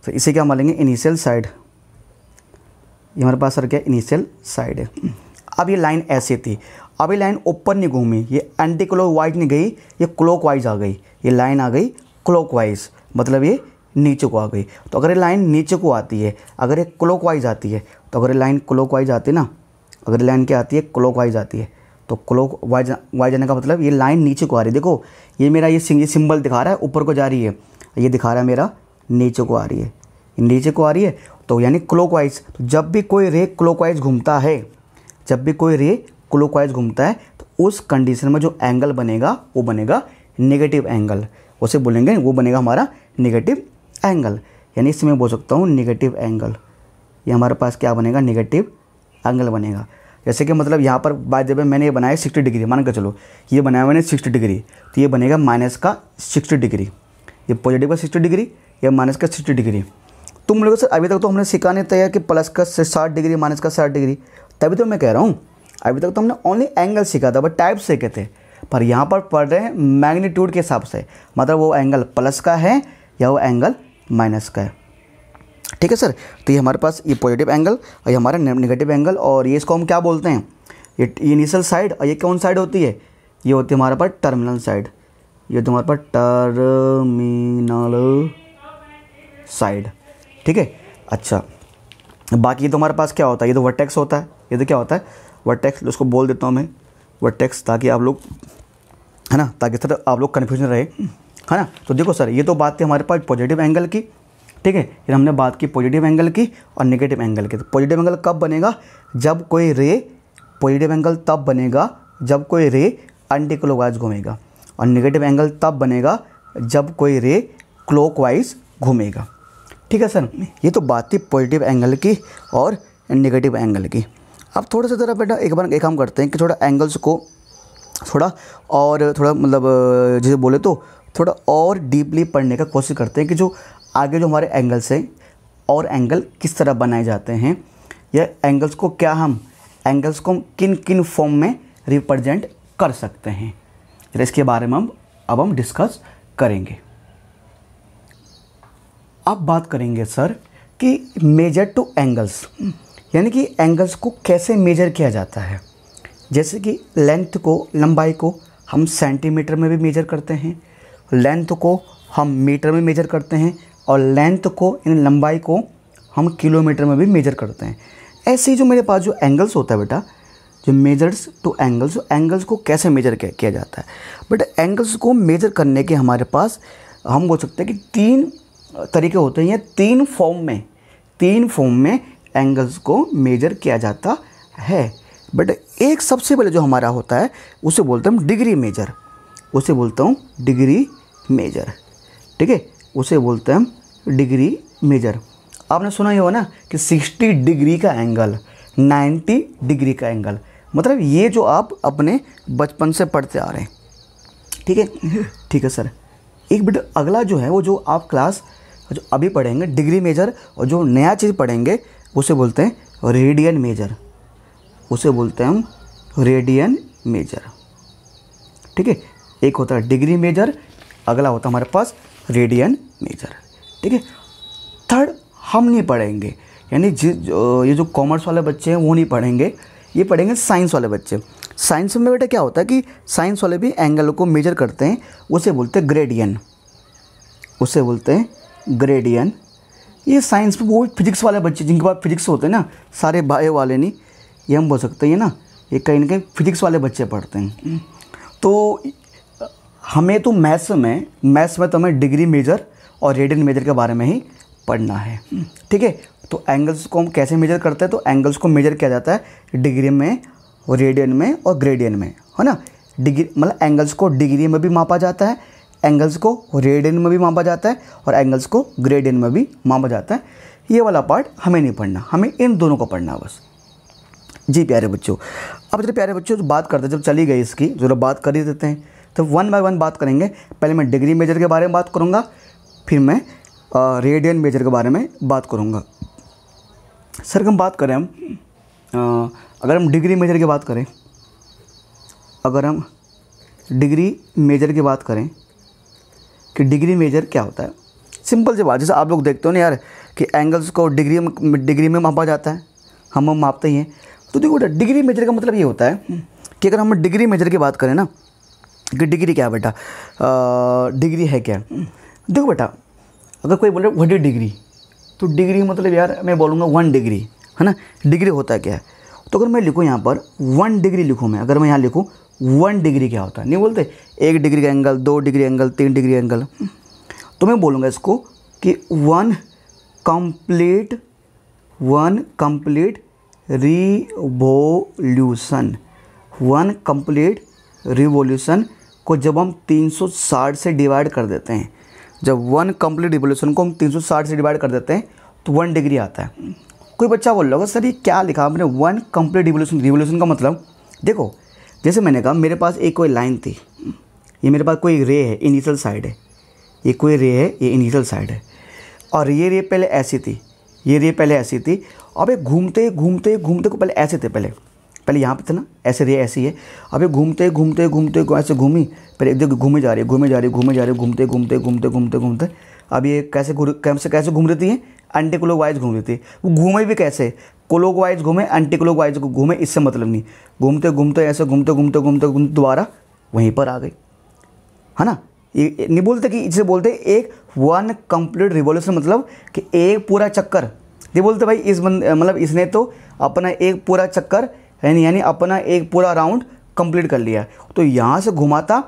तो इसे क्या मानेंगे इनिशियल साइड ये हमारे पास सर क्या इनिशियल साइड है अब ये लाइन ऐसे थी अब ये लाइन ऊपर नहीं घूमी ये एंटी क्लोक वाइज नहीं गई ये क्लोक वाइज आ गई ये लाइन आ गई क्लोक वाइज मतलब ये नीचे को आ गई तो अगर ये लाइन नीचे को आती है अगर ये क्लोक वाइज आती है तो अगर ये लाइन क्लोक वाइज आती है ना अगर लाइन क्या आती है क्लोक वाइज आती है तो क्लोक वाइज वाइज आने का मतलब ये लाइन नीचे को आ रही है देखो ये मेरा ये ये सिंबल दिखा रहा है ऊपर को जा रही है ये दिखा रहा है मेरा नीचे को आ रही है नीचे को आ रही है तो यानी क्लोकवाइज तो जब भी कोई रे क्लोकवाइज घूमता है जब भी कोई रे क्लोकवाइज़ घूमता है तो उस कंडीशन में जो एंगल बनेगा वो बनेगा नेगेटिव एंगल उसे बोलेंगे वो बनेगा हमारा नेगेटिव एंगल यानी इसमें बोल सकता हूँ नेगेटिव एंगल ये हमारे पास क्या बनेगा नेगेटिव एंगल बनेगा जैसे कि मतलब यहाँ पर बात जब मैंने ये बनाया सिक्सटी डिग्री मान कर चलो ये बनाया मैंने सिक्सटी डिग्री तो ये बनेगा माइनस का सिक्सटी डिग्री ये पॉजिटिव का सिक्सटी डिग्री या माइनस का सिक्सटी डिग्री तुम लोग सर अभी तक तो हमने सिखाने तैयार कि प्लस का साठ डिग्री माइनस का साठ डिग्री तभी तो मैं कह रहा हूँ अभी तक तो हमने ओनली एंगल सीखा था बट टाइप सीखे थे पर यहाँ पर पढ़ रहे हैं मैग्नीट्यूड के हिसाब से मतलब वो एंगल प्लस का है या वो एंगल माइनस का है ठीक है सर तो ये हमारे पास ये पॉजिटिव एंगल और ये हमारा नेगेटिव एंगल और ये इसको हम क्या बोलते हैं ये इनिशियल साइड और ये कौन साइड होती है ये होती है हमारे पास टर्मिनल साइड ये तुम्हारे पास टर्मिनल साइड ठीक है अच्छा बाकी ये तो हमारे पास क्या होता है ये तो वर्टेक्स होता है ये तो क्या होता है वर्टेक्स उसको बोल देता हूँ मैं वर्टेक्स ताकि आप लोग है ना ताकि सर आप लोग कन्फ्यूजन रहे है ना तो देखो सर ये तो बात थी हमारे पास पॉजिटिव एंगल की ठीक है फिर हमने बात की पॉजिटिव एंगल की और नेगेटिव एंगल की तो पॉजिटिव एंगल कब बनेगा जब कोई रे पॉजिटिव एंगल तब बनेगा जब कोई रे एंटी घूमेगा और नेगेटिव एंगल तब बनेगा जब कोई रे क्लोकवाइज़ घूमेगा ठीक है सर ये तो बात थी पॉजिटिव एंगल की और निगेटिव एंगल की अब थोड़ा सा ज़रा बेटा एक बार एक काम करते हैं कि थोड़ा एंगल्स को थोड़ा और थोड़ा मतलब जैसे बोले तो थोड़ा और डीपली पढ़ने का कोशिश करते हैं कि जो आगे जो हमारे एंगल्स हैं और एंगल किस तरह बनाए जाते हैं या एंगल्स को क्या हम एंगल्स को किन किन फॉर्म में रिप्रजेंट कर सकते हैं इसके बारे में हम अब हम डिस्कस करेंगे अब बात करेंगे सर कि मेजर टू एंगल्स यानी कि एंगल्स को कैसे मेजर किया जाता है जैसे कि लेंथ को लंबाई को हम सेंटीमीटर में भी मेजर करते हैं लेंथ को हम मीटर में मेजर करते हैं और लेंथ को इन लंबाई को हम किलोमीटर में भी मेजर करते हैं ऐसे ही जो मेरे पास जो एंगल्स होता है बेटा जो मेजर्स टू एंगल्स एंगल्स को कैसे मेजर किया जाता है बट एंगल्स को मेजर करने के हमारे पास हम बोल सकते हैं कि तीन तरीके होते हैं तीन फॉर्म में तीन फॉर्म में एंगल्स को मेजर किया जाता है बट एक सबसे पहले जो हमारा होता है उसे बोलता हूँ डिग्री मेजर उसे बोलता हूँ डिग्री मेजर ठीक है उसे बोलते हैं हम डिग्री मेजर आपने सुना ही हो ना कि 60 डिग्री का एंगल 90 डिग्री का एंगल मतलब ये जो आप अपने बचपन से पढ़ते आ रहे हैं ठीक है ठीक है सर एक बेटा अगला जो है वो जो आप क्लास और जो अभी पढ़ेंगे डिग्री मेजर और जो नया चीज़ पढ़ेंगे उसे बोलते हैं रेडियन मेजर उसे बोलते हैं हम रेडियन मेजर ठीक है एक होता है डिग्री मेजर अगला होता है हमारे पास रेडियन मेजर ठीक है थर्ड हम नहीं पढ़ेंगे यानी जिस ये जो कॉमर्स वाले बच्चे हैं वो नहीं पढ़ेंगे ये पढ़ेंगे साइंस वाले बच्चे साइंस में बेटा क्या होता है कि साइंस वाले भी एंगल को मेजर करते हैं उसे बोलते हैं ग्रेडियन उसे बोलते हैं ग्रेडियन ये साइंस में वो फिजिक्स वाले बच्चे जिनके पास फिजिक्स होते हैं ना सारे भाई वाले नहीं ये हम बोल सकते हैं ना ये कहीं ना कहीं फिजिक्स वाले बच्चे पढ़ते हैं हम्म। तो हमें तो मैथ्स में मैथ्स में तो हमें डिग्री मेजर और रेडियन मेजर के बारे में ही पढ़ना है हम्म। ठीक है तो एंगल्स को हम कैसे मेजर करते हैं तो एंगल्स को मेजर किया जाता है डिग्री में रेडियन में और ग्रेडियन में है ना डिग्री मतलब एंगल्स को डिग्री में भी मापा जाता है एंगल्स को रेड इन में भी मापा जाता है और एंगल्स को ग्रेड इन में भी मापा जाता है ये वाला पार्ट हमें नहीं पढ़ना हमें इन दोनों को पढ़ना है बस जी प्यारे बच्चों अब जब प्यारे बच्चों जो बात करते हैं जब चली गई इसकी जो बात कर ही देते हैं तो वन बाय वन बात करेंगे पहले मैं डिग्री मेजर के बारे में बात करूँगा फिर मैं रेडियन मेजर के बारे में बात करूँगा सर हम बात करें हम अगर हम डिग्री मेजर की बात करें अगर हम डिग्री मेजर की बात करें कि डिग्री मेजर क्या होता है सिंपल सी बात जैसे आप लोग देखते हो ना यार कि एंगल्स को डिग्री डिग्री में मापा जाता है हम हम मापते ही हैं तो देखो बेटा डिग्री मेजर का मतलब ये होता है कि अगर हम डिग्री मेजर की बात करें ना कि डिग्री क्या है बेटा डिग्री है क्या देखो बेटा अगर कोई बोले वन डिग्री तो डिग्री मतलब यार मैं बोलूँगा वन डिग्री है ना डिग्री होता है क्या है तो अगर मैं लिखूँ यहाँ पर वन डिग्री लिखूँ मैं अगर मैं यहाँ लिखूँ वन डिग्री क्या होता है नहीं बोलते एक डिग्री का एंगल दो डिग्री एंगल तीन डिग्री एंगल तो मैं बोलूँगा इसको कि one complete one complete revolution one complete revolution को जब हम 360 से डिवाइड कर देते हैं जब वन कंप्लीट रिवोल्यूशन को हम 360 से डिवाइड कर देते हैं तो वन डिग्री आता है कोई बच्चा बोल रहा होगा सर ये क्या लिखा आपने वन कंप्लीट रिवोल्यूशन रिवोल्यूशन का मतलब देखो जैसे मैंने कहा मेरे पास एक कोई लाइन थी ये मेरे पास कोई रे है इनिशियल साइड है ये कोई रे है ये इनिशियल साइड है और ये रे पहले ऐसी थी ये रे पहले ऐसी थी अब ये घूमते घूमते घूमते को पहले ऐसे थे पहले पहले यहाँ पे थे ना ऐसे रे ऐसी है अब ये घूमते घूमते घूमते ऐसे घूमी पहले एक घूमे जा रही है घूमे जा रही घूमे जा रही घूमते घूमते घूमते घूमते घूमते अब ये कैसे कैसे कैसे घूम रही थी अंडे को लोग वाइज घूम रही थी वो घूमे भी कैसे क्लोक वाइज घूमे एंटी क्लोक वाइज घूमें इससे मतलब नहीं घूमते घूमते ऐसे घूमते घूमते घूमते घूमते दोबारा वहीं पर आ गई है ना ये नहीं बोलते कि इसे बोलते एक वन कंप्लीट रिवोल्यूशन मतलब कि एक पूरा चक्कर ये बोलते भाई इस मतलब इसने तो अपना एक पूरा चक्कर यानी यानी अपना एक पूरा राउंड कंप्लीट कर लिया तो यहाँ से घुमाता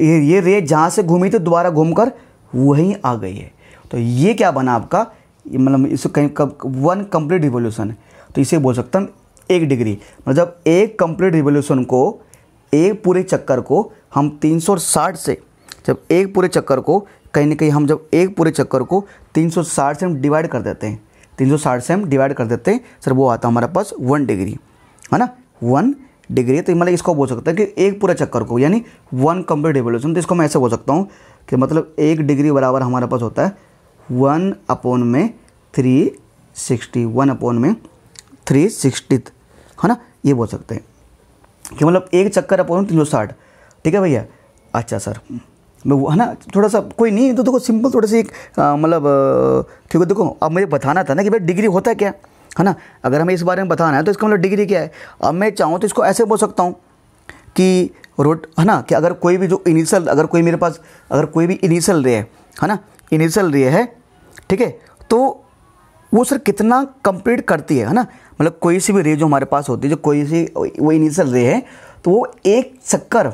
ये ये रे जहाँ से घूमी थी दोबारा घूम कर वहीं आ गई है तो ये क्या बना आपका मतलब इसको कहीं कब वन कंप्लीट रिवोल्यूशन है तो इसे बोल सकता हम एक डिग्री मतलब एक कंप्लीट रिवोल्यूशन को एक पूरे चक्कर को हम 360 से जब एक पूरे चक्कर को कहीं ना कहीं हम जब एक पूरे चक्कर को 360 से हम डिवाइड कर देते हैं 360 से हम डिवाइड कर देते हैं सर वो आता है हमारे पास वन डिग्री है ना वन डिग्री तो मतलब इसको बोल सकते हैं कि एक पूरे चक्कर को यानी वन कंप्लीट रिवोल्यूशन तो इसको मैं ऐसे बोल सकता हूँ कि मतलब एक डिग्री बराबर हमारे पास होता है वन अपोन में थ्री सिक्सटी वन अपोन में थ्री सिक्सटी है ना ये बोल सकते हैं कि मतलब एक चक्कर अपोन तीन सौ साठ ठीक है भैया अच्छा सर मैं वो है ना थोड़ा सा कोई नहीं तो देखो सिंपल थोड़ा सा एक मतलब क्योंकि देखो अब मुझे बताना था ना कि भाई डिग्री होता है क्या है ना अगर हमें इस बारे में बताना है तो इसका मतलब डिग्री क्या है अब मैं चाहूँ तो इसको ऐसे बोल सकता हूँ कि रोट है ना कि अगर कोई भी जो इनिशियल अगर कोई मेरे पास अगर कोई भी इनिशियल रे है ना इनिशियल रे है ठीक है तो वो सर कितना कंप्लीट करती है है ना मतलब कोई सी भी रे जो हमारे पास होती है जो कोई सी वो इनिशियल रे है तो वो एक चक्कर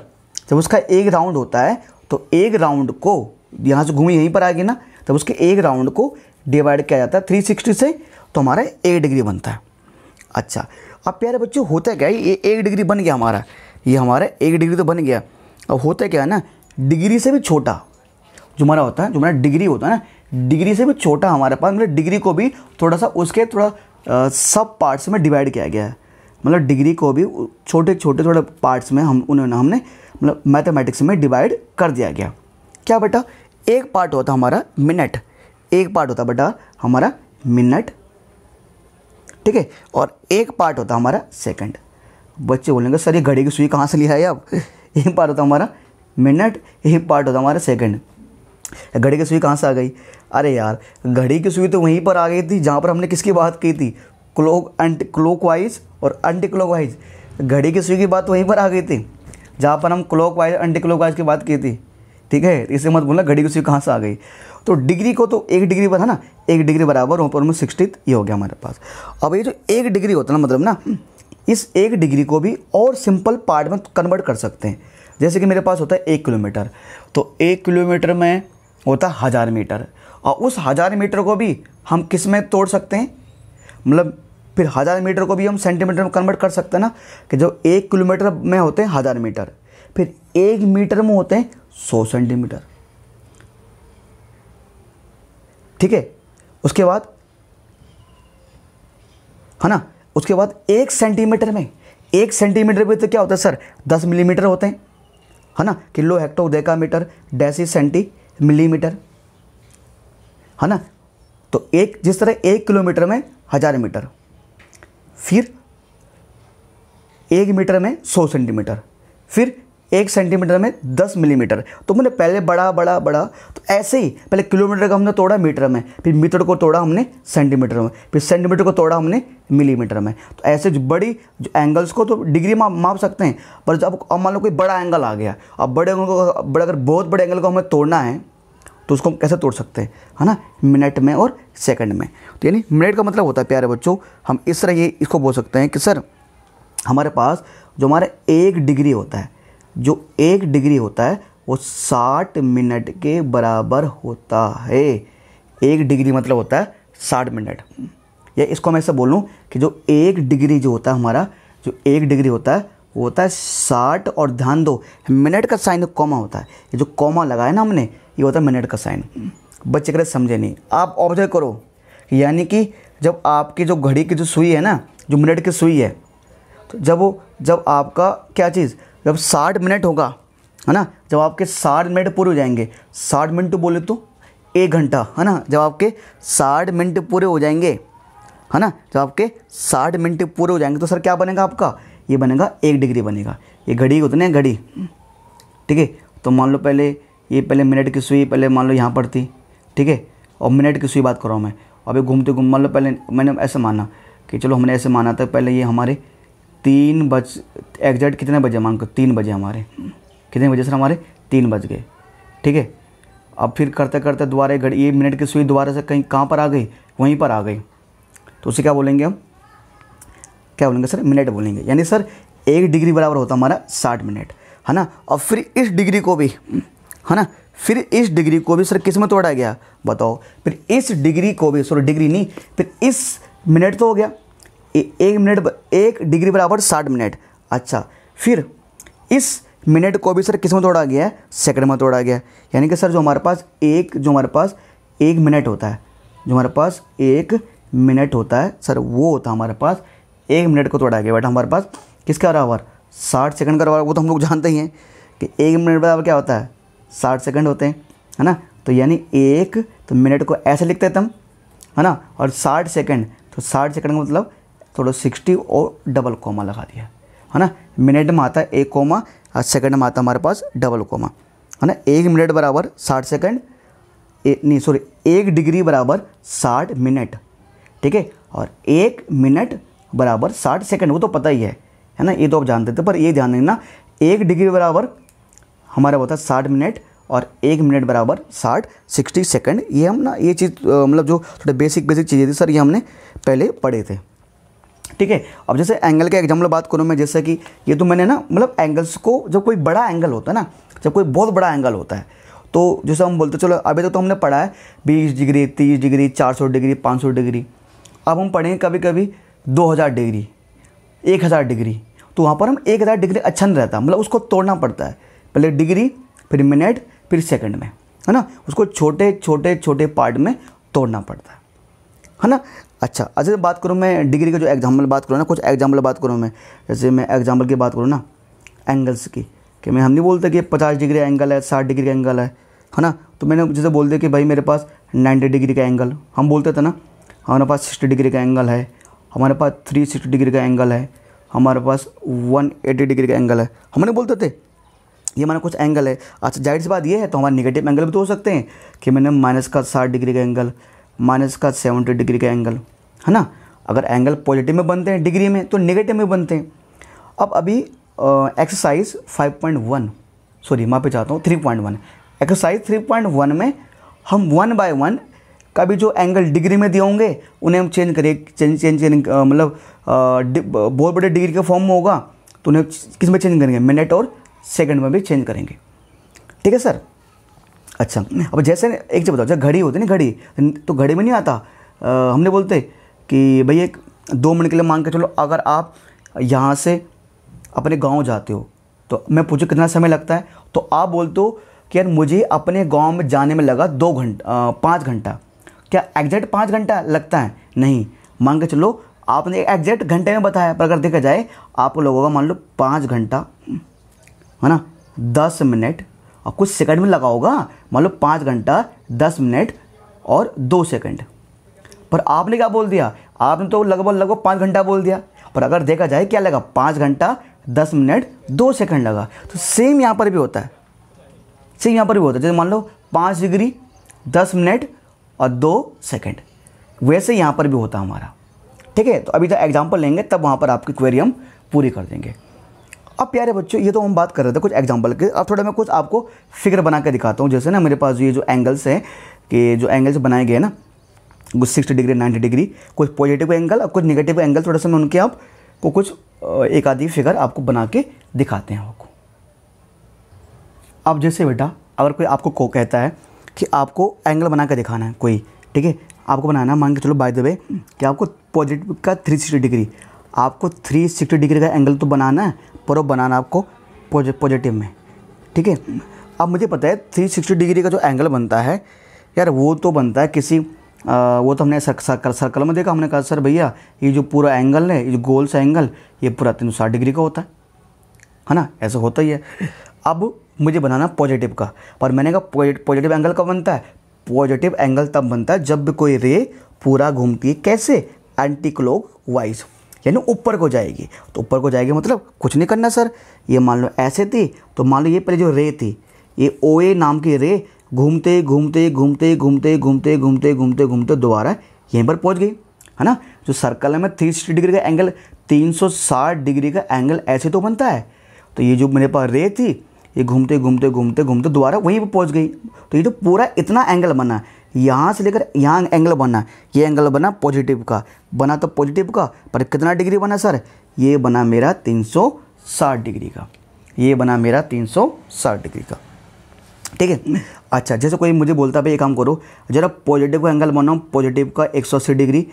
जब उसका एक राउंड होता है तो एक राउंड को यहाँ से घूमी यहीं पर आएगी ना तब उसके एक राउंड को डिवाइड किया जाता है थ्री सिक्सटी से तो हमारा एक डिग्री बनता है अच्छा अब प्यारे बच्चों होता क्या है ये एक डिग्री बन गया हमारा ये हमारा एक डिग्री तो बन गया अब होता क्या है ना डिग्री से भी छोटा जुमरा होता है जुमरा डिग्री होता है ना डिग्री से भी छोटा हमारे पास मतलब डिग्री को भी थोड़ा सा उसके थोड़ा सब पार्ट्स में डिवाइड किया गया है मतलब डिग्री को भी छोटे छोटे थोड़े पार्ट्स में हम उन्होंने हमने मतलब मैथमेटिक्स में डिवाइड कर दिया गया क्या बेटा एक पार्ट होता हमारा मिनट एक पार्ट होता बेटा हमारा मिनट ठीक है और एक पार्ट होता हमारा सेकंड बच्चे बोलेंगे सर ये घड़ी की सुई कहाँ से लिया है आप एक पार्ट होता हमारा मिनट एक पार्ट होता हमारा सेकंड घड़ी की सुई कहाँ से आ गई अरे यार घड़ी की सुई तो वहीं पर आ गई थी जहाँ पर हमने किसकी बात की थी क्लोक एंटी क्लोक वाइज और एंटी क्लोक वाइज घड़ी की सुई की बात वहीं पर आ गई थी जहाँ पर हम clockwise anticlockwise की बात की थी ठीक है इसे मत बोलना घड़ी की सुई कहाँ से आ गई तो डिग्री को तो एक डिग्री बता ना एक डिग्री बराबर वहाँ पर में ये हो गया हमारे पास अब ये जो एक डिग्री होता ना मतलब ना इस एक डिग्री को भी और सिंपल पार्ट में कन्वर्ट कर सकते हैं जैसे कि मेरे पास होता है एक किलोमीटर तो एक किलोमीटर में होता हज़ार मीटर और उस हज़ार मीटर को भी हम किस में तोड़ सकते हैं मतलब फिर हज़ार मीटर को भी हम सेंटीमीटर में कन्वर्ट कर सकते हैं ना कि जो एक किलोमीटर में होते हैं हज़ार मीटर फिर एक मीटर में होते हैं सौ सेंटीमीटर ठीक है उसके बाद है ना उसके बाद एक सेंटीमीटर में एक सेंटीमीटर में तो क्या होता है सर दस मिलीमीटर होते हैं है ना kilo hecto deca metre deci centi millimetre है ना तो एक जिस तरह एक किलोमीटर में हज़ार मीटर फिर एक मीटर में सौ सेंटीमीटर फिर एक सेंटीमीटर में दस मिलीमीटर तो मैंने पहले बड़ा बड़ा बड़ा तो ऐसे ही पहले किलोमीटर का हमने तोड़ा मीटर में फिर मीटर को तोड़ा हमने सेंटीमीटर में फिर सेंटीमीटर को तोड़ा हमने मिलीमीटर में तो ऐसे जो बड़ी जो एंगल्स को तो डिग्री माप माप सकते हैं पर जब अब मान लो कोई बड़ा एंगल आ गया अब बड़े एंगल को बड़े अगर बहुत बड़े एंगल को हमें तोड़ना है तो उसको हम कैसे तोड़ सकते हैं है ना मिनट में और सेकंड में तो यानी मिनट का मतलब होता है प्यारे बच्चों हम इस तरह ये इसको बोल सकते हैं कि सर हमारे पास जो हमारा एक डिग्री होता है जो एक डिग्री होता है वो साठ मिनट के बराबर होता है एक डिग्री मतलब होता है साठ मिनट या इसको मैं ऐसा बोलूँ कि जो एक डिग्री जो होता है हमारा जो एक डिग्री होता है वो होता है साठ और ध्यान दो मिनट का साइन कॉमा होता है ये जो कॉमा लगाया ना हमने ये होता है मिनट का साइन बच्चे कहते समझे नहीं आप ऑब्जर्व करो यानी कि जब आपकी जो घड़ी की जो सुई है ना जो मिनट की सुई है तो जब वो जब आपका क्या चीज़ जब साठ मिनट होगा है ना जब आपके साठ मिनट पूरे हो जाएंगे साठ मिनट बोले तो एक घंटा है ना जब आपके साठ मिनट पूरे हो जाएंगे है ना जब आपके साठ मिनट पूरे हो जाएंगे तो सर क्या बनेगा आपका ये बनेगा एक डिग्री बनेगा ये घड़ी होती है घड़ी ठीक है तो मान लो पहले ये पहले मिनट की सुई पहले मान लो यहाँ पर थी ठीक है और मिनट की सुई बात कर रहा हूँ मैं अभी घूमते घूम मान लो पहले मैंने ऐसे माना कि चलो हमने ऐसे माना था पहले ये हमारे तीन बज एग्जैक्ट कितने बजे मान को तीन बजे हमारे कितने बजे सर हमारे तीन बज गए ठीक है अब फिर करते करते दोबारा घड़ी ये मिनट की सुई दोबारा से कहीं कहाँ पर आ गई वहीं पर आ गई तो उसे क्या बोलेंगे हम क्या बोलेंगे सर मिनट बोलेंगे यानी सर एक डिग्री बराबर होता हमारा साठ मिनट है ना और फिर इस डिग्री को भी है ना फिर इस डिग्री को भी सर किस में तोड़ा गया बताओ फिर इस डिग्री को भी सॉरी डिग्री नहीं फिर इस मिनट तो हो गया एक मिनट एक डिग्री बराबर साठ मिनट अच्छा फिर इस मिनट को भी सर किस में तोड़ा गया है सेकंड में तोड़ा गया है यानी कि सर जो हमारे पास एक जो हमारे पास एक मिनट होता है जो हमारे पास एक मिनट होता है सर वो होता है हमारे पास एक मिनट को तोड़ा गया बट हमारे पास किसका बराबर साठ सेकंड का बराबर वो तो हम लोग जानते ही हैं कि एक मिनट बराबर क्या होता है साठ सेकंड होते हैं है ना तो यानी एक तो मिनट को ऐसे लिखते थे हम है ना और साठ सेकंड तो साठ सेकंड का मतलब थोड़ा सिक्सटी और डबल कोमा लगा दिया है ना मिनट में आता है एक कोमा और सेकेंड में आता हमारे पास डबल कोमा है ना एक मिनट बराबर साठ सेकेंड नहीं सॉरी एक डिग्री बराबर साठ मिनट ठीक है और एक मिनट बराबर साठ सेकेंड वो तो पता ही है है ना ये तो आप जानते थे पर ये ध्यान देना एक डिग्री बराबर हमारा होता है साठ मिनट और एक मिनट बराबर साठ सिक्सटी सेकेंड ये हम ना ये चीज़ मतलब जो थोड़े बेसिक बेसिक चीज़ें थी सर ये हमने पहले पढ़े थे ठीक है अब जैसे एंगल के एग्जाम्पल बात करूँ मैं जैसे कि ये तो मैंने ना मतलब एंगल्स को जब कोई बड़ा एंगल होता है ना जब कोई बहुत बड़ा एंगल होता है तो जैसे हम बोलते चलो अभी तक तो, तो हमने पढ़ा है बीस डिग्री तीस डिग्री चार सौ डिग्री पाँच सौ डिग्री अब हम पढ़ेंगे कभी कभी दो हज़ार डिग्री एक हज़ार डिग्री तो वहाँ पर हम एक हज़ार डिग्री अच्छा नहीं रहता मतलब उसको तोड़ना पड़ता है पहले डिग्री फिर मिनट फिर सेकंड में है ना उसको छोटे छोटे छोटे पार्ट में तोड़ना पड़ता है है ना अच्छा अच्छा बात करूँ मैं डिग्री का जो एग्जाम्पल बात करूँ ना कुछ एग्जाम्पल बात करूँ मैं जैसे मैं एग्जाम्पल की बात करूँ ना एंगल्स की कि मैं हम नहीं बोलते कि पचास डिग्री एंगल है साठ डिग्री का एंगल है है ना तो मैंने जैसे बोल दिया कि भाई मेरे पास नाइन्टी डिग्री का एंगल हम बोलते थे ना हमारे पास सिक्सटी डिग्री का एंगल है हमारे पास थ्री सिक्सटी डिग्री का एंगल है हमारे पास वन एटी डिग्री का एंगल है हम नहीं बोलते थे ये हमारा कुछ एंगल है अच्छा जाहिर सी बात ये है तो हमारे निगेटिव एंगल भी तो हो सकते हैं कि मैंने माइनस का साठ डिग्री का एंगल माइनस का सेवेंटी डिग्री का एंगल है ना अगर एंगल पॉजिटिव में बनते हैं डिग्री में तो नेगेटिव में बनते हैं अब अभी एक्सरसाइज 5.1 सॉरी माँ पे चाहता हूँ 3.1 एक्सरसाइज 3.1 में हम वन बाय वन का भी जो एंगल डिग्री में दिए होंगे उन्हें हम चेंज करें चेंज चेंज चेंज मतलब बहुत बड़े डिग्री का फॉर्म होगा तो उन्हें किस में चेंज करेंगे मिनट और सेकेंड में भी चेंज करेंगे ठीक है सर अच्छा अब जैसे एक चीज़ बताओ जब घड़ी होती है ना घड़ी तो घड़ी में नहीं आता आ, हमने बोलते कि भाई एक दो मिनट के लिए मान के चलो अगर आप यहाँ से अपने गांव जाते हो तो मैं पूछूँ कितना समय लगता है तो आप बोलते हो कि यार मुझे अपने गांव में जाने में लगा दो घंटा पाँच घंटा क्या एग्जैक्ट पाँच घंटा लगता है नहीं मान के चलो आपने एग्जैक्ट घंटे में बताया पर अगर देखा जाए आप लोगों का मान लो पाँच घंटा है ना दस मिनट और कुछ सेकंड में लगा होगा मान लो पाँच घंटा दस मिनट और दो सेकंड पर आपने क्या बोल दिया आपने तो लगभग लगभग पाँच घंटा बोल दिया पर अगर देखा जाए क्या लगा पाँच घंटा दस मिनट दो सेकंड लगा तो सेम यहाँ पर भी होता है सेम यहाँ पर भी होता है जैसे मान लो पाँच डिग्री दस मिनट और दो सेकंड वैसे यहाँ पर भी होता हमारा ठीक है तो अभी तो एग्जाम्पल लेंगे तब वहाँ पर आपकी क्वेरी हम पूरी कर देंगे अब प्यारे बच्चों ये तो हम बात कर रहे थे कुछ एग्जाम्पल के अब थोड़ा मैं कुछ आपको फिगर बना के दिखाता हूँ जैसे ना मेरे पास ये जो एंगल्स हैं कि जो एंगल्स बनाए गए हैं ना कुछ सिक्सटी डिग्री नाइन्टी डिग्री कुछ पॉजिटिव एंगल और कुछ निगेटिव एंगल थोड़ा सा मैं उनके को कुछ एक आधी फिगर आपको बना के दिखाते हैं आपको अब जैसे बेटा अगर कोई आपको को कहता है कि आपको एंगल बना के दिखाना है कोई ठीक है आपको बनाना मान के चलो बाय द वे कि आपको पॉजिटिव का थ्री सिक्सटी डिग्री आपको थ्री सिक्सटी डिग्री का एंगल तो बनाना है और बनाना आपको पॉजिटिव में ठीक है अब मुझे पता है 360 डिग्री का जो एंगल बनता है यार वो तो बनता है किसी आ, वो तो हमने सर्कल सर्कल में देखा हमने कहा सर भैया ये जो पूरा एंगल है ये जो गोल सा एंगल ये पूरा तीन डिग्री का होता है है ना ऐसा होता ही है अब मुझे बनाना पॉजिटिव का पर मैंने कहा पॉजिटिव एंगल कब बनता है पॉजिटिव एंगल तब बनता है जब कोई रे पूरा घूमती है कैसे एंटी क्लॉक वाइज यानी ऊपर को जाएगी तो ऊपर को जाएगी मतलब कुछ नहीं करना सर ये मान लो ऐसे थी तो मान लो ये पहले जो रे थी ये ओ ए नाम की रे घूमते घूमते घूमते घूमते घूमते घूमते घूमते घूमते दोबारा यहीं पर पहुंच गई है ना जो सर्कल है मैं थ्री सिक्सटी डिग्री का एंगल 360 डिग्री का एंगल ऐसे तो बनता है तो ये जो मेरे पास रे थी ये घूमते घूमते घूमते घूमते दोबारा वहीं पर पहुंच गई तो ये जो तो पूरा इतना एंगल बना है यहाँ से लेकर यहाँ एंगल बना ये एंगल बना पॉजिटिव का बना तो पॉजिटिव का पर कितना डिग्री बना सर ये बना मेरा 360 डिग्री का ये बना मेरा 360 डिग्री का ठीक है अच्छा जैसे कोई मुझे बोलता भाई ये काम करो जरा पॉजिटिव का एंगल बनाऊँ पॉजिटिव का एक डिग्री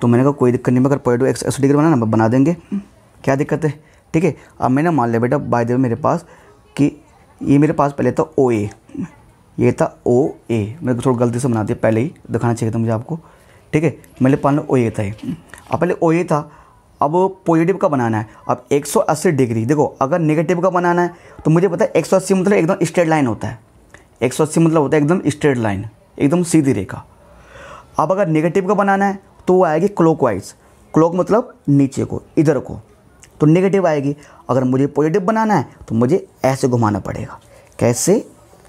तो मैंने कहा कोई दिक्कत नहीं मगर पॉजिटिव एक डिग्री बना ना बना देंगे क्या दिक्कत है ठीक है अब मैंने मान लिया बेटा बाय दे मेरे पास कि ये मेरे पास पहले था ओ ए ये था ओ ए मेरे को थोड़ा गलती से बना दिया पहले ही दिखाना चाहिए था मुझे आपको ठीक है मैंने पान लो ओ ए था ये अब पहले ओ ए था अब पॉजिटिव का बनाना है अब 180 डिग्री देखो अगर नेगेटिव का बनाना है तो मुझे पता है 180 मतलब एकदम स्ट्रेट लाइन होता है 180 मतलब होता है एकदम स्ट्रेट लाइन एकदम सीधी रेखा अब अगर नेगेटिव का बनाना है तो वो आएगी क्लोक वाइज क्लोक मतलब नीचे को इधर को तो नेगेटिव आएगी अगर मुझे पॉजिटिव बनाना है तो मुझे ऐसे घुमाना पड़ेगा कैसे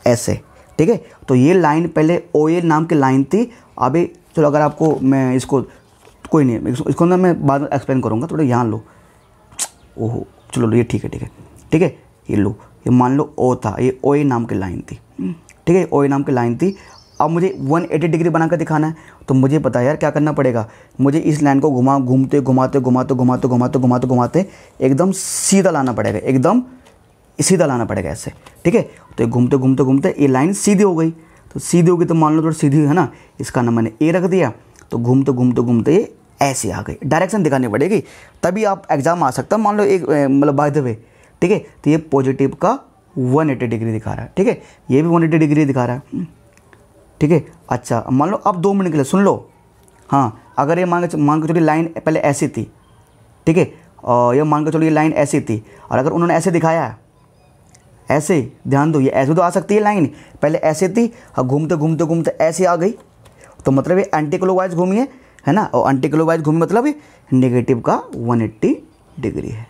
ऐसे ठीक है तो ये लाइन पहले ओ ए नाम की लाइन थी अभी चलो अगर आपको मैं इसको कोई नहीं इसको, इसको ना मैं बाद में एक्सप्लेन करूँगा थोड़ा यहाँ लो ओहो चलो लो ये ठीक है ठीक है ठीक है ये लो ये मान लो ओ था ये ओ ए नाम की लाइन थी हम्म। ठीक है ओ ए नाम की लाइन थी अब मुझे 180 डिग्री बनाकर दिखाना है तो मुझे पता है यार क्या करना पड़ेगा मुझे इस लाइन को घुमा घूमते घुमाते घुमाते घुमाते घुमाते घुमाते घुमाते एकदम सीधा लाना पड़ेगा एकदम सीधा लाना पड़ेगा ऐसे ठीक है तो घूमते घूमते घूमते ये लाइन सीधी हो गई तो सीधी होगी तो मान लो थोड़ी सीधी है ना इसका नाम मैंने ए रख दिया तो घूमते घूमते घूमते ये ऐसे आ गई डायरेक्शन दिखानी पड़ेगी तभी आप एग्ज़ाम आ सकता मान लो एक मतलब बाय द वे ठीक है तो ये पॉजिटिव का एटी डिग्री दिखा रहा है ठीक है ये भी 180 डिग्री दिखा रहा है हम्म, ठीक है अच्छा मान लो आप दो मिनट के लिए सुन लो हाँ अगर ये मान के मान के चलिए लाइन पहले ऐसी थी ठीक है और ये मान के चलो ये लाइन ऐसी थी और अगर उन्होंने ऐसे दिखाया है ऐसे ध्यान दो ये ऐसे तो आ सकती है लाइन पहले ऐसे थी और घूमते घूमते घूमते ऐसे आ गई तो मतलब ये एंटी क्लोकवाइज घूमी है है ना और एंटी वाइज घूमी मतलब नेगेटिव का 180 डिग्री है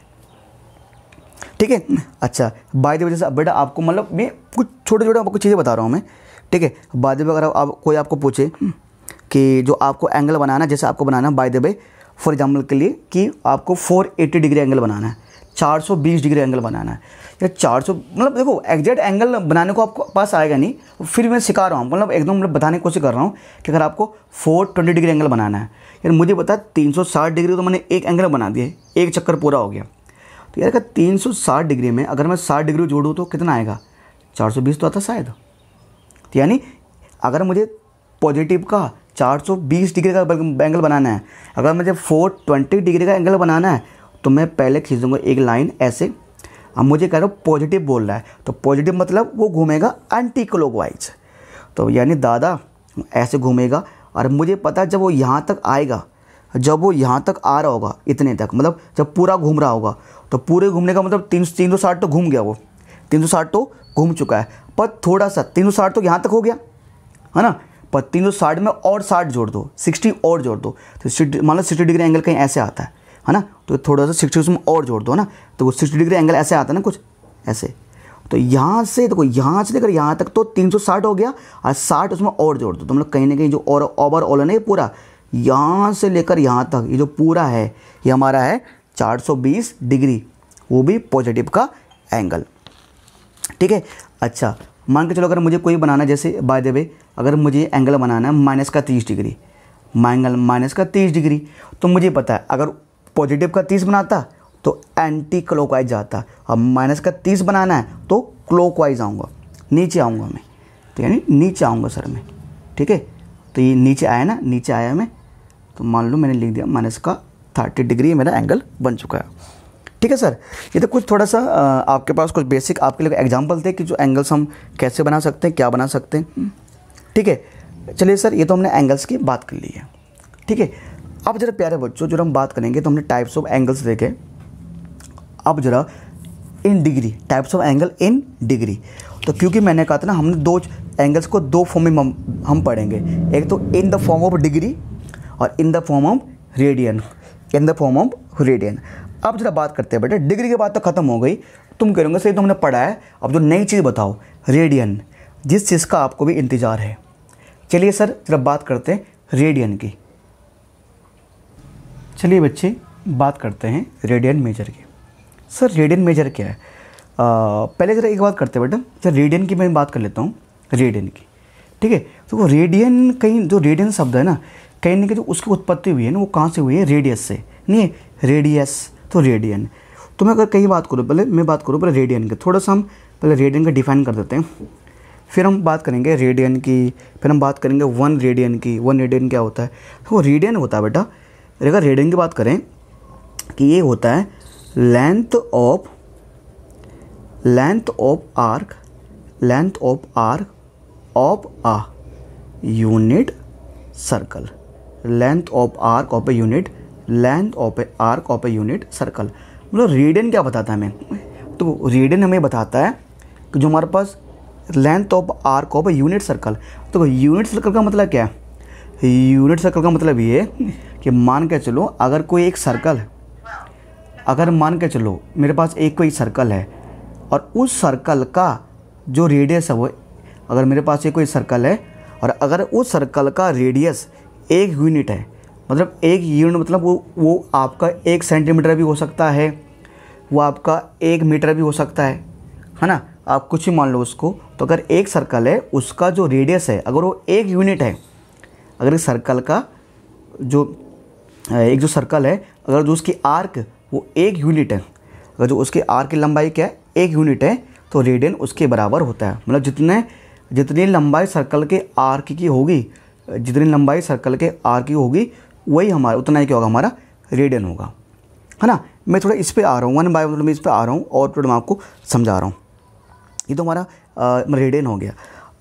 ठीक है अच्छा बाय द वजह से बेटा आपको मतलब मैं कुछ छोटे छोटे आपको चीज़ें बता रहा हूँ मैं ठीक है बाय द अगर आप कोई आपको पूछे कि जो आपको एंगल बनाना जैसे आपको बनाना by the way for example के लिए कि आपको 480 डिग्री एंगल बनाना है 420 डिग्री एंगल बनाना है या चार सौ मतलब देखो एग्जैक्ट एंगल बनाने को आपको पास आएगा नहीं फिर मैं सिखा रहा हूँ मतलब एकदम मतलब बताने की कोशिश कर रहा हूँ कि अगर आपको फोर ट्वेंटी डिग्री एंगल बनाना है यार मुझे बता तीन सौ साठ डिग्री तो मैंने एक एंगल बना दिया एक चक्कर पूरा हो गया तो यार अगर तीन सौ साठ डिग्री में अगर मैं साठ डिग्री जोड़ूँ तो कितना आएगा चार सौ बीस तो आता शायद तो यानी अगर मुझे पॉजिटिव का चार सौ बीस डिग्री का एंगल बनाना है अगर मुझे फोर ट्वेंटी डिग्री का एंगल बनाना है तो मैं पहले खींच दूँगा एक लाइन ऐसे अब मुझे कह रहा हूँ पॉजिटिव बोल रहा है तो पॉजिटिव मतलब वो घूमेगा एंटी क्लोकवाइज तो यानी दादा ऐसे घूमेगा और मुझे पता है जब वो यहाँ तक आएगा जब वो यहाँ तक आ रहा होगा इतने तक मतलब जब पूरा घूम रहा होगा तो पूरे घूमने का मतलब तीन तीन सौ साठ तो घूम गया वो तीन सौ साठ तो घूम चुका है पर थोड़ा सा तीन सौ साठ तो यहाँ तक हो गया है ना पर तीन सौ साठ में और साठ जोड़ दो सिक्सटी और जोड़ दो तो मान लो सिक्सटी डिग्री एंगल कहीं ऐसे आता है है ना तो थोड़ा सा सिक्सटी उसमें और जोड़ दो ना तो वो सिक्सटी डिग्री एंगल ऐसे आता है ना कुछ ऐसे तो यहाँ से देखो यहाँ से लेकर यहाँ तक तो तीन सौ साठ हो गया और साठ उसमें और जोड़ दो तो मतलब कहीं ना कहीं जो और ओवरऑल है ना ये पूरा यहाँ से लेकर यहाँ तक ये जो पूरा है ये हमारा है चार सौ बीस डिग्री वो भी पॉजिटिव का एंगल ठीक है अच्छा मान के चलो अगर मुझे कोई बनाना जैसे बाय द वे अगर मुझे एंगल बनाना है माइनस का तीस डिग्री माइंगल माइनस का तीस डिग्री तो मुझे पता है अगर पॉजिटिव का तीस बनाता तो एंटी क्लोकवाइज जाता अब माइनस का तीस बनाना है तो क्लोकवाइज़ आऊँगा नीचे आऊँगा मैं तो यानी नीचे आऊँगा सर मैं ठीक है तो ये नीचे आया ना नीचे आया मैं तो मान लो मैंने लिख दिया माइनस का थर्टी डिग्री मेरा एंगल बन चुका है ठीक है सर ये तो कुछ थोड़ा सा आपके पास कुछ बेसिक आपके लिए एग्जाम्पल थे कि जो एंगल्स हम कैसे बना सकते हैं क्या बना सकते हैं ठीक है चलिए सर ये तो हमने एंगल्स की बात कर ली है ठीक है अब जरा प्यारे बच्चों जब हम बात करेंगे तो हमने टाइप्स ऑफ एंगल्स देखे अब जरा in degree types of angle in degree तो क्योंकि मैंने कहा था ना हमने दो एंगल्स को दो फॉर्म में हम, हम पढ़ेंगे एक तो in the form of degree और in the form of radian in the form of radian अब जरा बात करते हैं बेटा डिग्री की बात तो ख़त्म हो गई तुम कह रहे सही तो हमने पढ़ा है अब जो नई चीज़ बताओ रेडियन जिस चीज़ का आपको भी इंतज़ार है चलिए सर जरा बात करते हैं रेडियन की चलिए बच्चे बात करते हैं रेडियन मेजर की सर रेडियन मेजर क्या है आ, पहले ज़रा एक बात करते हैं बेटा सर रेडियन की मैं बात कर लेता हूँ रेडियन की ठीक है तो वो रेडियन कहीं जो रेडियन शब्द है ना कहीं ना कहीं जो उसकी उत्पत्ति हुई है ना वो कहाँ से हुई है रेडियस से नहीं रेडियस तो रेडियन तो मैं अगर कहीं बात करूँ पहले मैं बात करूँ पहले रेडियन की थोड़ा सा हम पहले रेडियन का डिफाइन कर देते हैं फिर हम बात करेंगे रेडियन की फिर हम बात करेंगे वन रेडियन की वन रेडियन क्या होता है वो रेडियन होता है बेटा अगर रेडियन की बात करें कि ये होता है length of length of arc length of arc of a unit circle length of arc of a unit length of a arc of a unit circle मतलब रेडियन क्या बताता है हमें तो रेडियन हमें बताता है कि जो हमारे पास length of arc of a unit circle तो यूनिट सर्कल का मतलब क्या है यूनिट सर्कल का मतलब ये कि मान के चलो अगर कोई एक सर्कल है अगर मान के चलो मेरे पास एक कोई सर्कल है और उस सर्कल का जो रेडियस है वो अगर मेरे पास एक कोई सर्कल है और अगर उस सर्कल का रेडियस एक यूनिट है मतलब एक यूनिट मतलब वो वो आपका एक सेंटीमीटर भी हो सकता है वो आपका एक मीटर भी हो सकता है है ना आप कुछ ही मान लो उसको तो अगर एक सर्कल है उसका जो रेडियस है अगर वो एक यूनिट है अगर सर्कल का जो एक जो सर्कल है अगर जो उसकी आर्क वो एक यूनिट है अगर जो उसके आर्क की लंबाई क्या है एक यूनिट है तो रेडियन उसके बराबर होता है मतलब जितने जितनी लंबाई सर्कल के आर्क की होगी जितनी लंबाई सर्कल के आर्क की होगी वही हमारा उतना ही क्या होगा हमारा रेडियन होगा है ना मैं थोड़ा इस पर आ रहा हूँ वन बाय वन मैं इस पर आ रहा हूँ और थोड़ा मैं आपको समझा रहा हूँ ये तो हमारा रेडियन हो गया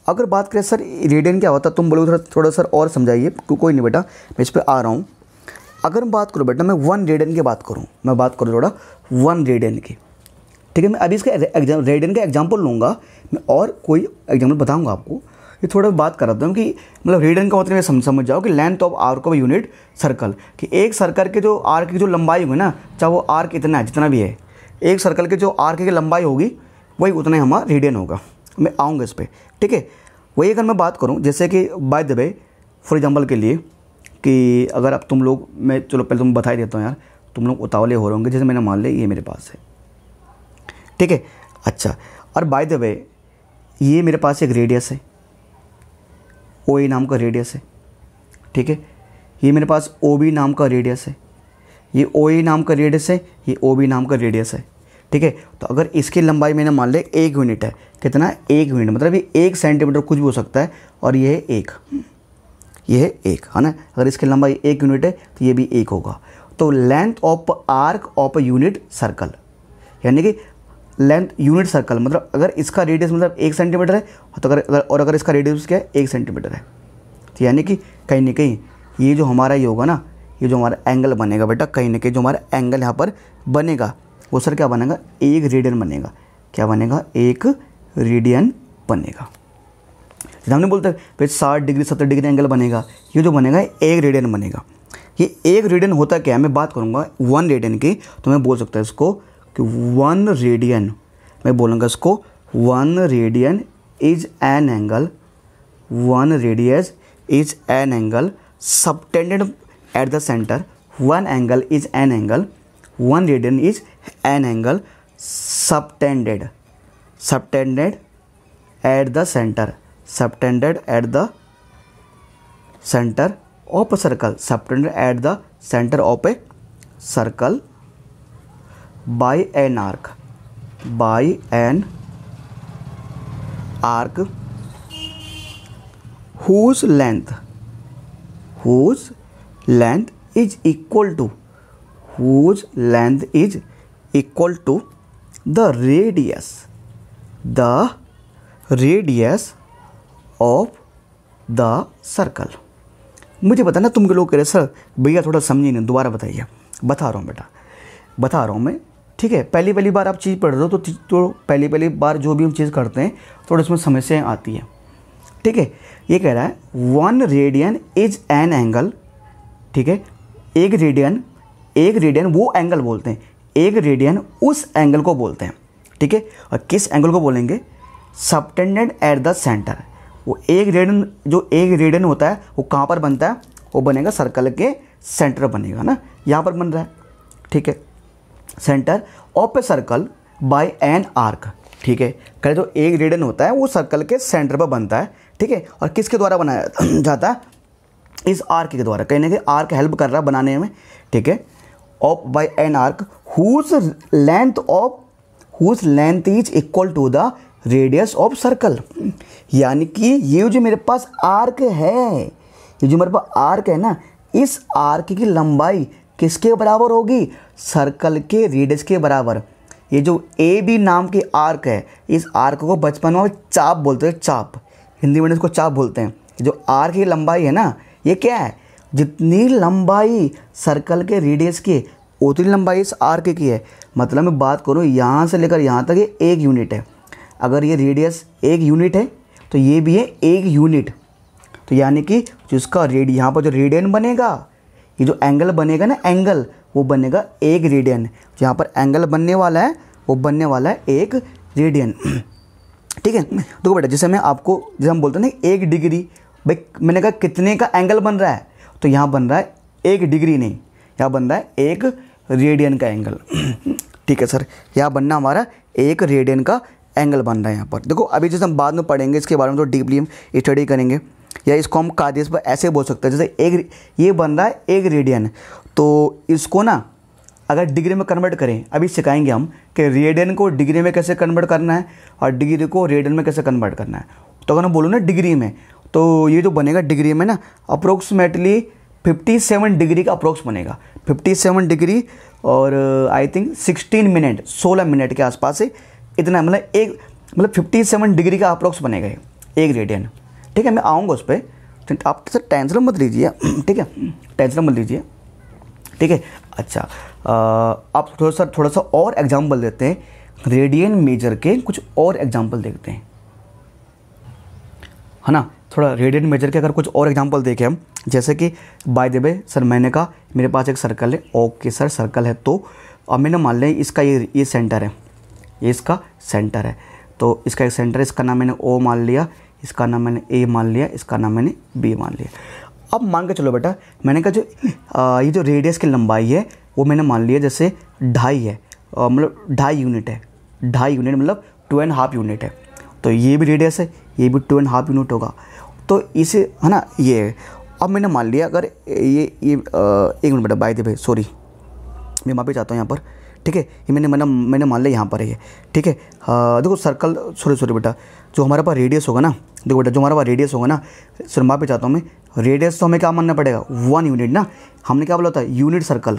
अगर बात करें सर रेडियन क्या होता तो तुम बोलो थोड़ा थोड़ा सर और समझाइए कोई नहीं बेटा मैं इस पर आ रहा हूँ अगर मैं बात करूँ बेटा मैं वन रेडियन की बात करूँ मैं बात करूँ थोड़ा वन रेडियन की ठीक है मैं अभी इसका रेडियन का एग्जाम्पल लूँगा मैं और कोई एग्जाम्पल बताऊँगा आपको ये थोड़ा बात कर रहा हूँ कि मतलब रेडियन का मतलब समझ समझ जाओ कि length of arc of unit circle कि एक सर्कल के जो आर्क की जो लंबाई होगी ना चाहे वो आर्क इतना है जितना भी है एक सर्कल के जो आर्क की लंबाई होगी वही उतना ही हमारा रेडियन होगा मैं आऊँगा इस पर ठीक है वही अगर मैं बात करूँ जैसे कि by the way for example के लिए कि अगर अब तुम लोग मैं चलो पहले तुम बताई देता हूँ यार तुम लोग उतावले हो रहे होंगे जैसे मैंने मान लिया ये मेरे पास है ठीक है अच्छा और बाय द वे ये मेरे पास एक रेडियस है ओ ए नाम का रेडियस है ठीक है ये मेरे पास ओ बी नाम का रेडियस है ये ओ ए नाम का रेडियस है ये ओ बी नाम का रेडियस है ठीक है तो अगर इसकी लंबाई मैंने मान लिया एक यूनिट है कितना एक यूनिट मतलब ये एक सेंटीमीटर कुछ भी हो सकता है और ये है एक ये है एक है ना अगर इसकी लंबाई एक यूनिट है तो ये भी एक होगा तो length of arc of unit circle यानी कि लेंथ यूनिट सर्कल मतलब अगर इसका रेडियस मतलब एक सेंटीमीटर है तो अगर अगर और अगर इसका रेडियस क्या है एक सेंटीमीटर है तो यानी कि कहीं ना कहीं ये जो हमारा ये होगा ना ये जो हमारा एंगल बनेगा बेटा कहीं ना कहीं जो हमारा एंगल यहाँ पर बनेगा वो सर क्या बनेगा एक रेडियन बनेगा क्या बनेगा एक रेडियन बनेगा जैसे हमने बोलते हैं फिर साठ डिग्री सत्तर डिग्री एंगल बनेगा ये जो बनेगा एक रेडियन बनेगा ये एक रेडियन होता क्या है मैं बात करूँगा वन रेडियन की तो मैं बोल सकता हूँ इसको कि वन रेडियन मैं बोलूँगा इसको one radian is an angle one radius is an angle subtended at the centre one angle is an angle one radian is an angle subtended subtended at the centre subtended at the center of a circle subtended at the center of a circle by an arc by an arc whose length whose length is equal to whose length is equal to the radius the radius of the circle मुझे बताना तुम के लोग कह रहे सर भैया थोड़ा समझे नहीं दोबारा बताइए बता रहा हूँ बेटा बता रहा हूँ मैं ठीक है पहली पहली बार आप चीज़ पढ़ रहे हो तो तो पहली पहली बार जो भी हम चीज़ करते हैं थोड़ी उसमें समस्याएँ आती है ठीक है ये कह रहा है one radian is an angle ठीक है एक रेडियन एक रेडियन वो एंगल बोलते हैं एक रेडियन उस एंगल को बोलते हैं ठीक है और किस एंगल को बोलेंगे सबटेंडेंट एट द सेंटर वो एक रेडन जो एक रेडन होता है वो कहाँ पर बनता है वो बनेगा सर्कल के सेंटर बनेगा ना यहाँ पर बन रहा है ठीक है centre of a circle by an arc ठीक है करें जो तो एक रेडन होता है वो सर्कल के सेंटर पर बनता है ठीक है और किसके द्वारा बनाया जाता है इस आर्क के द्वारा कहीं ना कहीं आर्क हेल्प कर रहा है बनाने में ठीक है of by an arc whose length of whose length is equal to the radius of circle यानी कि ये जो मेरे पास आर्क है ये जो मेरे पास आर्क है ना इस आर्क की लंबाई किसके बराबर होगी सर्कल के रेडियस के बराबर ये जो ए बी नाम के आर्क है इस आर्क को बचपन में चाप बोलते हैं चाप हिंदी में इसको चाप बोलते हैं जो आर्क की लंबाई है ना ये क्या है जितनी लंबाई सर्कल के रेडियस की उतनी लंबाई इस आर्क की है मतलब मैं बात करूँ यहाँ से लेकर यहाँ तक ये एक यूनिट है अगर ये रेडियस एक यूनिट है तो ये भी है एक यूनिट तो यानी कि जिसका रेड यहाँ पर जो रेडियन बनेगा ये जो एंगल बनेगा ना एंगल वो बनेगा एक रेडियन यहाँ पर एंगल बनने वाला है वो बनने वाला है एक रेडियन ठीक है तो बेटा जैसे मैं आपको जैसे हम बोलते हैं ना एक डिग्री भाई मैंने कहा कितने का एंगल बन रहा है तो यहाँ बन रहा है एक डिग्री नहीं यहाँ बन रहा है एक रेडियन का एंगल ठीक है सर यहाँ बनना हमारा एक रेडियन का एंगल बन रहा है यहाँ पर देखो अभी जैसे हम बाद में पढ़ेंगे इसके बारे में तो डीपली हम स्टडी करेंगे या इसको हम कादिस पर ऐसे बोल सकते हैं जैसे एक ये बन रहा है एक रेडियन तो इसको ना अगर डिग्री में कन्वर्ट करें अभी सिखाएंगे हम कि रेडियन को डिग्री में कैसे कन्वर्ट करना है और डिग्री को रेडियन में कैसे कन्वर्ट करना है तो अगर हम बोलूँ ना डिग्री में तो ये जो बनेगा डिग्री में ना अप्रोक्सीमेटली 57 डिग्री का अप्रोक्स बनेगा 57 डिग्री और आई थिंक 16 मिनट 16 मिनट के आसपास से इतना मतलब एक मतलब फिफ्टी सेवन डिग्री का अप्रोक्स बनेगा ये एक रेडियन ठीक है मैं आऊँगा उस पर तो आप तो सर टेंशन मत लीजिए ठीक है टेंशन मत लीजिए ठीक है अच्छा आप थोड़ा सा थोड़ा सा और एग्जाम्पल देते हैं रेडियन मेजर के कुछ और एग्जाम्पल देखते हैं है ना थोड़ा रेडियन मेजर के अगर कुछ और एग्जाम्पल देखें हम जैसे कि बाय द वे सर मैंने कहा मेरे पास एक सर्कल है ओके सर सर्कल है तो अब मैंने मान लें इसका ये ये सेंटर है ये इसका सेंटर है तो इसका एक सेंटर इसका नाम मैंने ओ मान लिया इसका नाम मैंने ए मान लिया इसका नाम मैंने बी मान लिया अब मान के चलो बेटा मैंने कहा जो आ, ये जो रेडियस की लंबाई है वो मैंने मान लिया जैसे ढाई है मतलब ढाई यूनिट है ढाई यूनिट मतलब टू एंड हाफ यूनिट है तो ये भी रेडियस है ये भी टू एंड हाफ यूनिट होगा तो इसे है ना ये अब मैंने मान लिया अगर ये ये आ, एक मिनट बेटा बाई दे भाई सॉरी मैं माफ़ी चाहता हूँ यहाँ पर ठीक है ये मैंने मैंने मैंने मान लिया यहाँ पर है ये ठीक है देखो सर्कल सॉरी सॉरी बेटा जो हमारे पास रेडियस होगा ना देखो बेटा जो हमारे पास रेडियस होगा ना सर माफी चाहता हूँ मैं रेडियस तो हमें क्या मानना पड़ेगा वन यूनिट ना हमने क्या बोला था यूनिट सर्कल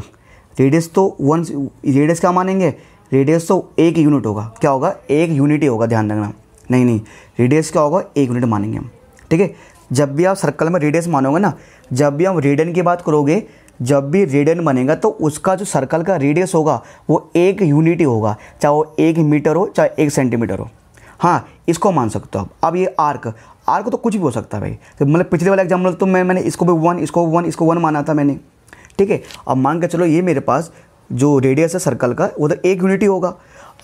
रेडियस तो वन रेडियस क्या मानेंगे रेडियस तो एक यूनिट होगा क्या होगा एक यूनिट ही होगा ध्यान रखना नहीं नहीं रेडियस क्या होगा एक यूनिट मानेंगे हम ठीक है जब भी आप सर्कल में रेडियस मानोगे ना जब भी हम रेडियन की बात करोगे जब भी रेडियन बनेगा तो उसका जो सर्कल का रेडियस होगा वो एक यूनिट ही होगा चाहे वो एक मीटर हो चाहे एक सेंटीमीटर हो हाँ इसको मान सकते हो आप अब ये आर्क आर्क तो कुछ भी हो सकता है भाई तो मतलब पिछले वाला एग्जाम्पल तो मैं मैंने इसको भी वन इसको वन इसको वन माना था मैंने ठीक है अब मान के चलो ये मेरे पास जो रेडियस है सर्कल का वो तो एक यूनिट ही होगा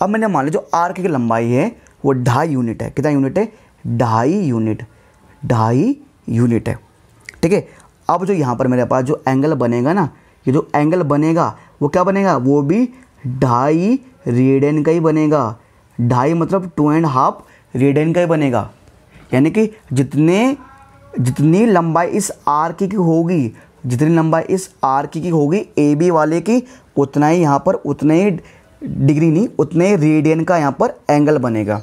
अब मैंने मान लिया जो आर्क की लंबाई है वो ढाई यूनिट है कितना यूनिट है ढाई यूनिट ढाई यूनिट है ठीक है अब जो यहाँ पर मेरे पास जो एंगल बनेगा ना ये जो एंगल बनेगा वो क्या बनेगा वो भी ढाई रेडियन का ही बनेगा ढाई मतलब टू एंड हाफ रेडियन का ही बनेगा यानी कि जितने जितनी लंबाई इस आर की, की होगी जितनी लंबाई इस आर की, की होगी ए बी वाले की उतना ही यहाँ पर उतने ही डिग्री नहीं उतने ही रेडियन का यहाँ पर एंगल बनेगा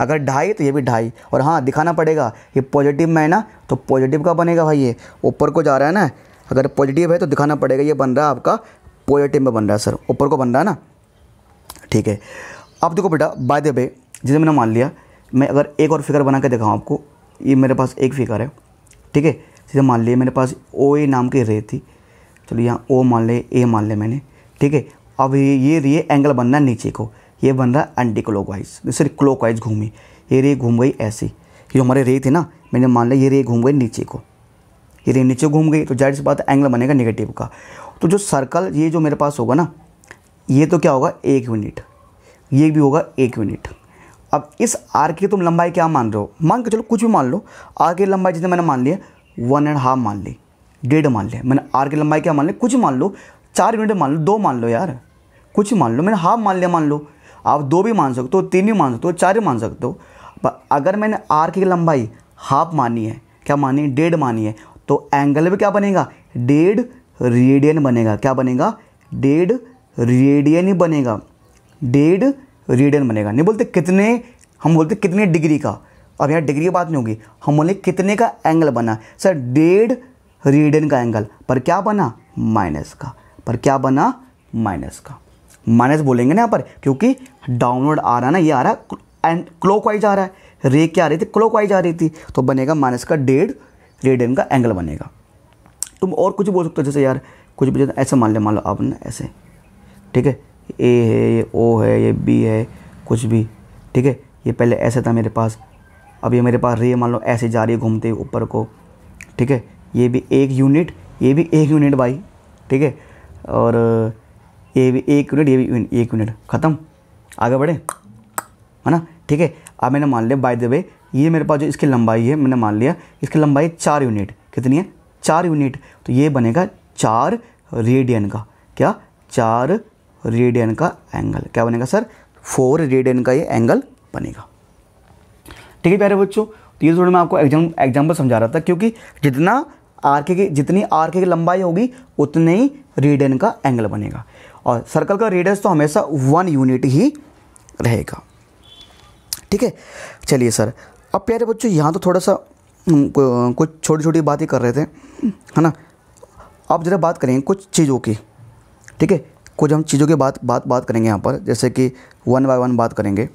अगर ढाई तो ये भी ढाई और हाँ दिखाना पड़ेगा ये पॉजिटिव में है ना तो पॉजिटिव का बनेगा भाई ये ऊपर को जा रहा है ना अगर पॉजिटिव है तो दिखाना पड़ेगा ये बन रहा है आपका पॉजिटिव में बन रहा है सर ऊपर को बन रहा है ना ठीक है अब देखो बेटा बाय द वे जिसे मैंने मान लिया मैं अगर एक और फिगर बना के दिखाऊँ आपको ये मेरे पास एक फिगर है ठीक है जिसे मान लिया मेरे पास ओ ए नाम की रे थी चलो यहाँ ओ मान ले ए मान ले मैंने ठीक है अब ये रे एंगल बनना है नीचे को ये बन रहा है एंटी क्लोक वाइज दूसरी क्लोक वाइज घूमी ये रे घूम गई ऐसी जो हमारे रे थे ना मैंने मान लिया ये रे घूम गई नीचे को ये रे नीचे घूम गई तो जाहिर सी बात एंगल बनेगा नेगेटिव का तो जो सर्कल ये जो मेरे पास होगा ना ये तो क्या होगा एक यूनिट ये भी होगा एक यूनिट अब इस आर की तुम लंबाई क्या मान रहे हो मान के चलो कुछ भी मान लो आर की लंबाई जितने मैंने मान लिया वन एंड हाफ मान ली डेढ़ मान लिया मैंने आर की लंबाई क्या मान ली कुछ मान लो चार यूनिट मान लो दो मान लो यार कुछ मान लो मैंने हाफ मान लिया मान लो आप दो भी मान सकते हो तीन भी मान सकते हो चार भी मान सकते हो पर अगर मैंने आर की लंबाई हाफ मानी है क्या मानी डेढ़ मानी है तो एंगल भी क्या बनेगा डेढ़ रेडियन बनेगा क्या बनेगा डेढ़ रेडियन ही बनेगा डेढ़ रेडियन बनेगा नहीं बोलते कितने हम बोलते कितने डिग्री का अब यहाँ डिग्री की बात नहीं होगी हम बोले कितने का एंगल बना सर डेढ़ रेडियन का एंगल पर क्या बना माइनस का पर क्या बना माइनस का माइनस बोलेंगे ना यहाँ पर क्योंकि डाउनवर्ड आ रहा है ना ये आ रहा है एंड क्लॉकवाइज आ रहा है रे क्या आ रही थी क्लॉकवाइज आ रही थी तो बनेगा माइनस का डेढ़ रेडियन का एंगल बनेगा तुम और कुछ बोल सकते हो जैसे यार कुछ भी ऐसे मान लिया मान लो आपने ऐसे ठीक है ए है ये ओ है ये बी है कुछ भी ठीक है ये पहले ऐसे था मेरे पास अब ये मेरे पास रे मान लो ऐसे जा रही है घूमते ऊपर को ठीक है ये भी एक यूनिट ये भी एक यूनिट भाई ठीक है और ये भी एक यूनिट ये भी एक यूनिट ख़त्म आगे बढ़े है ना ठीक है अब मैंने मान लिया बाय द वे ये मेरे पास जो इसकी लंबाई है मैंने मान लिया इसकी लंबाई चार यूनिट कितनी है चार यूनिट तो ये बनेगा चार रेडियन का क्या चार रेडियन का एंगल क्या बनेगा सर फोर रेडियन का ये एंगल बनेगा ठीक है प्यारे बच्चों तो ये थोड़ा मैं आपको एग्जाम एग्जाम्पल समझा रहा था क्योंकि जितना आर के की जितनी आर के की लंबाई होगी उतने ही रेडियन का एंगल बनेगा और सर्कल का रेडियस तो हमेशा वन यूनिट ही रहेगा ठीक है चलिए सर अब प्यारे बच्चों यहाँ तो थोड़ा सा कुछ छोटी छोटी बातें कर रहे थे है ना अब ज़रा बात करेंगे कुछ चीज़ों की ठीक है कुछ हम चीज़ों की बात बात बात करेंगे यहाँ पर जैसे कि वन बाय वन बात करेंगे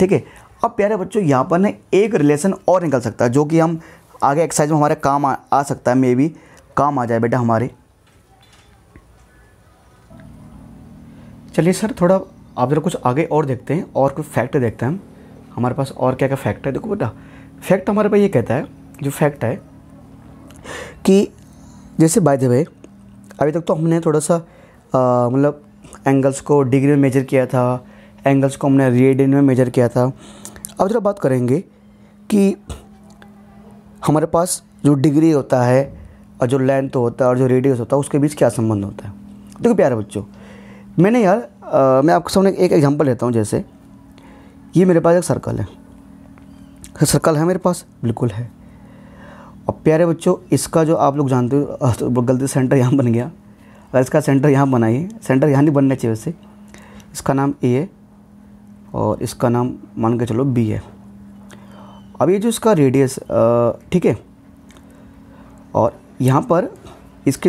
ठीक है अब प्यारे बच्चों यहाँ पर ना एक रिलेशन और निकल सकता है जो कि हम आगे एक्सरसाइज में हमारे काम आ, आ सकता है मे बी काम आ जाए बेटा हमारे चलिए सर थोड़ा आप ज़रा कुछ आगे और देखते हैं और कुछ फैक्ट देखते हैं हम हमारे पास और क्या क्या फैक्ट है देखो बेटा फैक्ट हमारे पास ये कहता है जो फैक्ट है कि जैसे बाय द वे अभी तक तो हमने थोड़ा सा मतलब एंगल्स को डिग्री में मेजर किया था एंगल्स को हमने रेडियन में मेजर किया था अब जरा बात करेंगे कि हमारे पास जो डिग्री होता है और जो लेंथ होता है और जो रेडियस होता है उसके बीच क्या संबंध होता है देखो प्यारे बच्चों मैंने यार आ, मैं आपके सामने एक एग्जांपल लेता हूँ जैसे ये मेरे पास एक सर्कल है सर्कल है मेरे पास बिल्कुल है और प्यारे बच्चों इसका जो आप लोग जानते हो तो गलती सेंटर यहाँ बन गया अगर इसका सेंटर यहाँ बनाइए सेंटर यहाँ नहीं बनना चाहिए वैसे इसका नाम ए है और इसका नाम मान के चलो बी है अब ये जो इसका रेडियस ठीक है और यहाँ पर इसके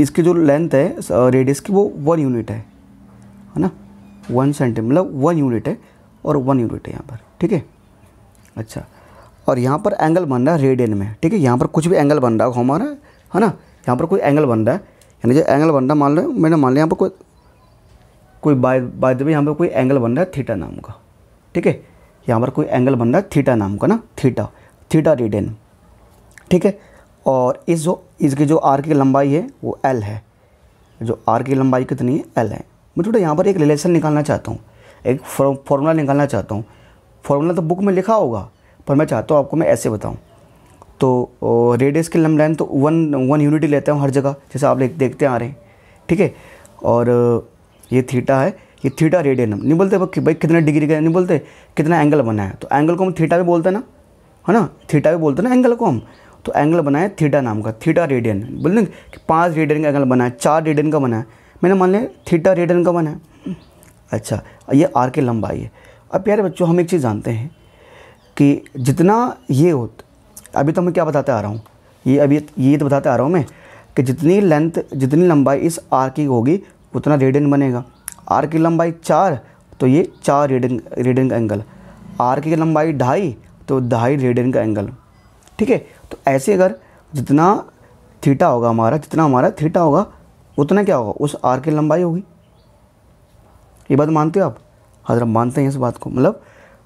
इसकी जो लेंथ है रेडियस की वो वन यूनिट है है ना वन सेंटीमीटर मतलब वन यूनिट है और वन यूनिट है यहाँ पर ठीक है अच्छा और यहाँ पर एंगल बन रहा है रेडियन में ठीक है यहाँ पर कुछ भी एंगल बन रहा हो हमारा है ना यहाँ पर कोई एंगल बन रहा है यानी जो एंगल बन रहा मान लो मैंने मान लिया यहाँ पर कोई कोई बाय बाय यहाँ पर कोई एंगल बन रहा है थीटा नाम का ठीक है यहाँ पर कोई एंगल बन रहा है थीटा नाम का ना थीटा थीटा रेडियन ठीक है और इस जो इसकी जो आर की लंबाई है वो एल है जो आर की लंबाई कितनी है एल है मैं थोड़ा यहाँ पर एक रिलेशन निकालना चाहता हूँ एक फॉर्मूला निकालना चाहता हूँ फॉर्मूला तो बुक में लिखा होगा पर मैं चाहता हूँ आपको मैं ऐसे बताऊँ तो रेडियस की लम तो वन वन यूनिट लेता हूँ हर जगह जैसे आप देखते आ रहे हैं ठीक है और ये थीटा है ये थीटा रेडियन नहीं बोलते भाई कितने डिग्री का नहीं बोलते कितना एंगल बना है तो एंगल को हम थीटा भी बोलते हैं ना है ना थीटा भी बोलते हैं ना एंगल को हम तो एंगल बनाए थीटा नाम का थीटा रेडियन लेंगे कि पाँच रेडियन का एंगल बनाए चार रेडियन का बनाया मैंने मान लिया थीटा रेडियन का बनाया अच्छा ये आर के लंबाई है अब प्यारे बच्चों हम एक चीज़ जानते हैं कि जितना ये हो अभी तो मैं क्या बताते आ रहा हूँ ये अभी ये तो बताते आ रहा हूँ मैं कि जितनी लेंथ जितनी लंबाई इस आर की होगी उतना रेडियन बनेगा आर की लंबाई चार तो ये चार रेडियन रेडियन का एंगल आर की लंबाई ढाई तो ढाई रेडियन का एंगल ठीक है तो ऐसे अगर जितना थीटा होगा हमारा जितना हमारा थीटा होगा उतना क्या होगा उस आर की लंबाई होगी ये बात मानते हो आप हजरत मानते हैं इस बात को मतलब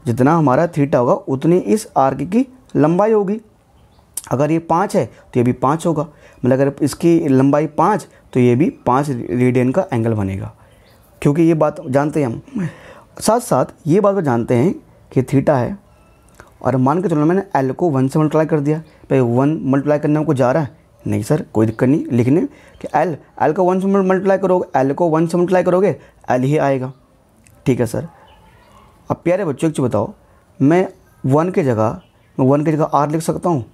जितना हमारा थीटा होगा उतनी इस आर्क की लंबाई होगी अगर ये पाँच है तो ये भी पाँच होगा मतलब अगर इसकी लंबाई पाँच तो ये भी पाँच रेडियन का एंगल बनेगा क्योंकि ये बात जानते हैं हम साथ साथ ये बात जानते हैं कि थीटा है और मान के चलो मैंने एल को वन से मल्टीप्लाई कर दिया भाई वन मल्टीप्लाई करने हमको जा रहा है नहीं सर कोई दिक्कत नहीं लिखने कि एल एल को वन से मल्टीप्लाई करोगे एल को वन से मल्टीप्लाई करोगे एल ही आएगा ठीक है सर अब प्यारे बच्चों एक चीज़ बताओ मैं वन के जगह मैं वन की जगह आर लिख सकता हूँ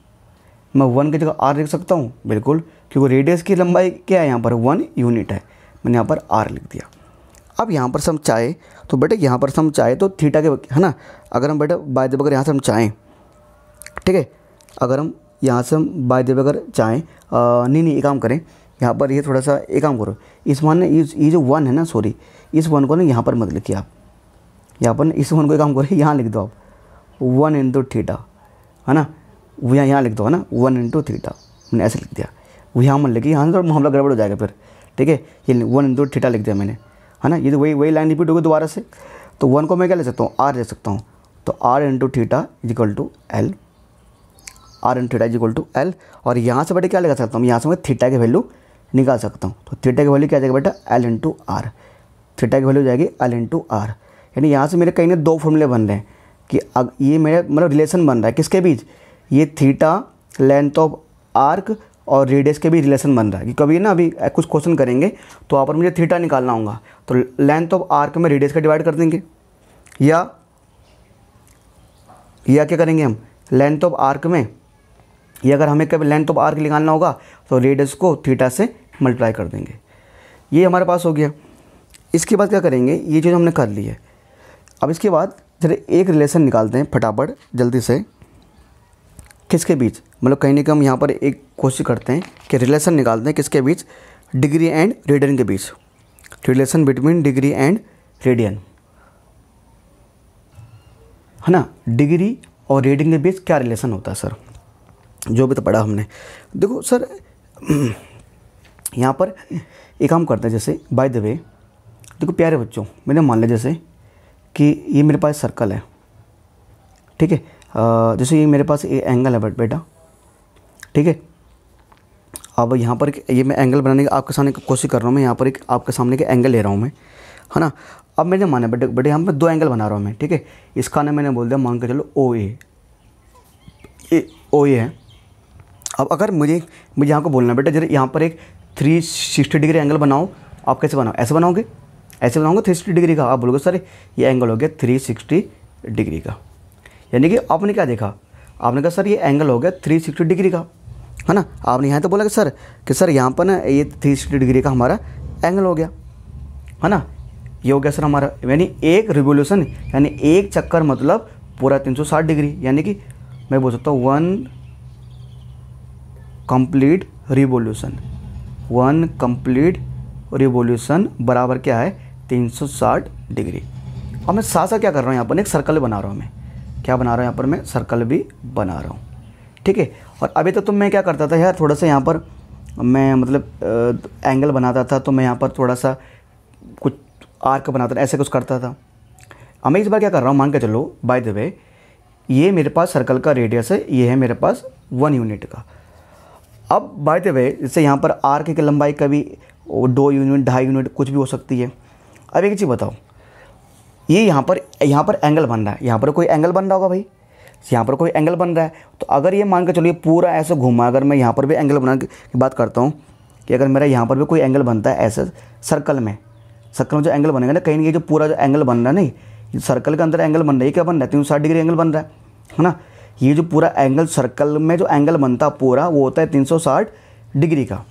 मैं वन की जगह आर लिख सकता हूँ बिल्कुल क्योंकि रेडियस की लंबाई क्या है यहाँ पर वन यूनिट है मैंने यहाँ पर आर लिख दिया अब यहाँ पर से हम चाहे तो बेटे यहाँ पर से हम चाहे तो थीटा के है ना अगर हम बेटे बाय दे अगर यहाँ से हम चाहें ठीक है अगर हम यहाँ से हम बाय दे अगर चाहें नहीं नहीं एक काम करें यहाँ पर ये यह थोड़ा सा एक काम करो इस वन ने ये जो वन है ना सॉरी इस वन को ना यहाँ पर मत लिखिए आप यहाँ पर इस वन को एक काम करो यहाँ लिख दो आप वन इंटू थीटा है ना वो यहाँ यहाँ लिख दो है ना वन इंटू थीटा मैंने ऐसे लिख दिया वो यहाँ मन लिखी यहाँ से थोड़ा मामला गड़बड़ हो जाएगा फिर ठीक है ये वन इंटू थीटा लिख दिया मैंने है ना ये वही वही लाइन रिपीट होगी दोबारा से तो वन को मैं क्या ले सकता हूँ आर ले सकता हूँ तो R into theta is equal to L R into theta is equal to L और यहाँ से बेटे क्या लगा सकता हूँ यहाँ से मैं थीटा की वैल्यू निकाल सकता हूँ तो थीटा की वैल्यू क्या जाएगा बेटा एल इंटू आर थीटा की वैल्यू जाएगी एल इंटू आर यानी यहाँ से मेरे कहीं ना दो फॉर्मूले बन रहे हैं कि अब ये मेरा मतलब रिलेशन बन रहा है किसके बीच ये थीटा लेंथ ऑफ आर्क और रेडियस के भी रिलेशन बन रहा है क्योंकि ना अभी कुछ क्वेश्चन करेंगे तो वहाँ पर मुझे थीटा निकालना होगा तो लेंथ ऑफ आर्क में रेडियस का डिवाइड कर देंगे या या क्या करेंगे हम लेंथ ऑफ आर्क में या अगर हमें कभी लेंथ ऑफ आर्क निकालना होगा तो रेडियस को थीटा से मल्टीप्लाई कर देंगे ये हमारे पास हो गया इसके बाद क्या करेंगे ये चीज़ हमने कर ली है अब इसके बाद जरा एक रिलेशन निकालते हैं फटाफट जल्दी से किसके बीच मतलब कहीं ना कहीं हम यहाँ पर एक कोशिश करते हैं कि रिलेशन निकालते हैं किसके बीच डिग्री एंड रेडियन के बीच relation between degree and radian है ना डिग्री और रेडियन के बीच क्या रिलेशन होता है सर जो भी तो पढ़ा हमने देखो सर यहाँ पर एक काम करते हैं जैसे बाय द वे देखो प्यारे बच्चों मैंने मान लिया जैसे कि ये मेरे पास सर्कल है ठीक है जैसे ये मेरे पास ये एंगल है बट बेटा ठीक है अब यहाँ पर ये मैं एंगल बनाने की आपके सामने कोशिश कर रहा हूँ मैं यहाँ पर एक आपके सामने के एंगल ले रहा हूँ मैं है ना अब मैंने माना बेटे बेटे यहाँ पर दो एंगल बना रहा हूँ मैं ठीक है इसका ना मैंने बोल दिया मान के चलो ओ ए ओ ए है अब अगर मुझे मुझे यहाँ को बोलना बेटा जरा यहाँ पर एक थ्री सिक्सटी डिग्री एंगल बनाओ आप कैसे बनाओ ऐसे बनाओगे ऐसे बनाओगे थ्री सिक्सटी डिग्री का आप बोलोगे सर ये एंगल हो गया थ्री सिक्सटी डिग्री का यानी कि आपने क्या देखा आपने कहा सर ये एंगल हो गया थ्री सिक्सटी डिग्री का है ना आपने यहाँ तो बोला कि सर कि सर यहाँ पर ना ये थ्री सिक्सटी डिग्री का हमारा एंगल हो गया है ना ये हो गया सर हमारा यानी एक रिवोल्यूशन यानी एक चक्कर मतलब पूरा साठ डिग्री यानी कि मैं बोल सकता हूँ one complete revolution one complete revolution बराबर क्या है 360 डिग्री और मैं साथ साथ क्या कर रहा हूँ यहाँ पर एक सर्कल बना रहा हूँ मैं क्या बना रहा हूँ यहाँ पर मैं सर्कल भी बना रहा हूँ ठीक है और अभी तक तो, तो मैं क्या करता था यार थोड़ा सा यहाँ पर मैं मतलब आ, एंगल बनाता था तो मैं यहाँ पर थोड़ा सा कुछ आर्क बनाता था ऐसे कुछ करता था अब मैं इस बार क्या कर रहा हूँ मान के चलो बाय द वे ये मेरे पास सर्कल का रेडियस है ये है मेरे पास वन यूनिट का अब बाय द वे जैसे यहाँ पर आर्क की लंबाई कभी दो यूनिट ढाई यूनिट कुछ भी हो सकती है अब एक चीज़ बताओ ये यहाँ पर यहाँ पर एंगल बन रहा है यहाँ पर कोई एंगल बन रहा होगा भाई यहाँ पर कोई एंगल बन रहा है तो अगर ये मान के चलिए पूरा ऐसे घूमा अगर मैं यहाँ पर भी एंगल बनाने की बात करता हूँ कि अगर मेरा यहाँ पर भी कोई एंगल बनता है ऐसे सर्कल में सर्कल में जो एंगल बनेगा ना कहीं ना कहीं जो पूरा जो एंगल बन रहा है नहीं सर्कल के अंदर एंगल बन रहा है क्या बन रहा है तीन सौ साठ डिग्री एंगल बन रहा है है ना ये जो पूरा एंगल सर्कल में जो एंगल बनता है पूरा वो होता है तीन सौ साठ डिग्री का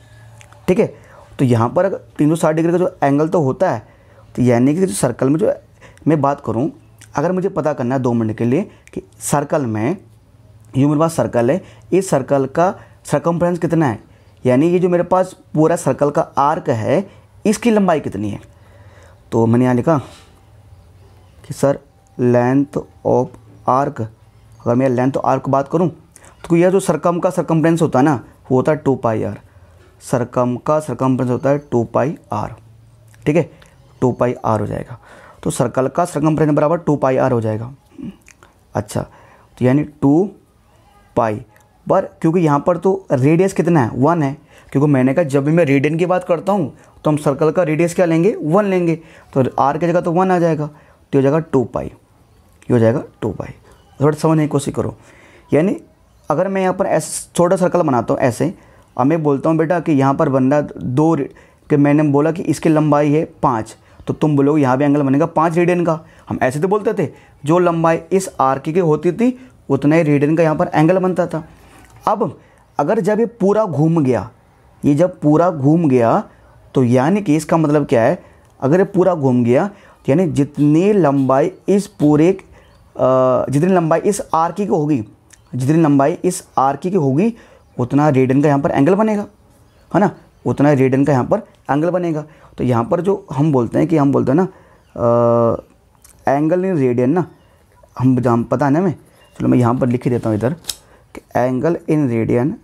ठीक है तो यहाँ पर तीन सौ साठ डिग्री का जो एंगल तो होता है तो यानी कि जो सर्कल में जो मैं बात करूँ अगर मुझे पता करना है दो मिनट के लिए कि सर्कल में ये मेरे पास सर्कल है इस सर्कल का सर्कम्फ्रेंस कितना है यानी ये जो मेरे पास पूरा सर्कल का आर्क है इसकी लंबाई कितनी है तो मैंने यहाँ लिखा कि सर लेंथ ऑफ आर्क अगर मैं लेंथ आर्क बात करूँ तो यह जो सरकम का सर्कम्फ्रेंस होता है ना वो होता है टू पाई आर सरकम का सर्कम्फ्रेंस होता है टू पाई आर ठीक है टू पाई आर हो जाएगा तो सर्कल का सर्कम्फ्रेंस बराबर टू पाई आर हो जाएगा अच्छा तो यानी टू पाई पर क्योंकि यहाँ पर तो रेडियस कितना है वन है क्योंकि मैंने कहा जब भी मैं रेडियन की बात करता हूँ तो हम सर्कल का रेडियस क्या लेंगे वन लेंगे तो आर की जगह तो वन आ जाएगा तो हो जाएगा टू पाई ये हो जाएगा टू पाई थोड़ा समझने की कोशिश करो यानी अगर मैं यहाँ पर ऐसे छोटा सर्कल बनाता हूँ ऐसे और मैं बोलता हूँ बेटा कि यहाँ पर बन रहा दो कि मैंने बोला कि इसकी लंबाई है पाँच तो तुम बोलोगे यहाँ भी एंगल बनेगा पाँच रेडियन का हम ऐसे तो बोलते थे जो लंबाई इस आर्क की होती थी उतना ही रेडियन का यहाँ पर एंगल बनता था अब अगर जब ये पूरा घूम गया ये जब पूरा घूम गया तो यानी कि इसका मतलब क्या है अगर ये पूरा घूम गया तो यानी जितनी लंबाई इस पूरे जितनी लंबाई इस आर की होगी जितनी लंबाई इस आर की होगी उतना रेडियन का यहाँ पर एंगल बनेगा है ना उतना रेडियन का यहाँ पर एंगल बनेगा तो यहाँ पर जो हम बोलते हैं कि हम बोलते हैं ना एंगल इन रेडियन ना हम जहाँ पता है ना हमें चलो मैं यहाँ पर लिख ही देता हूँ इधर कि angle in radian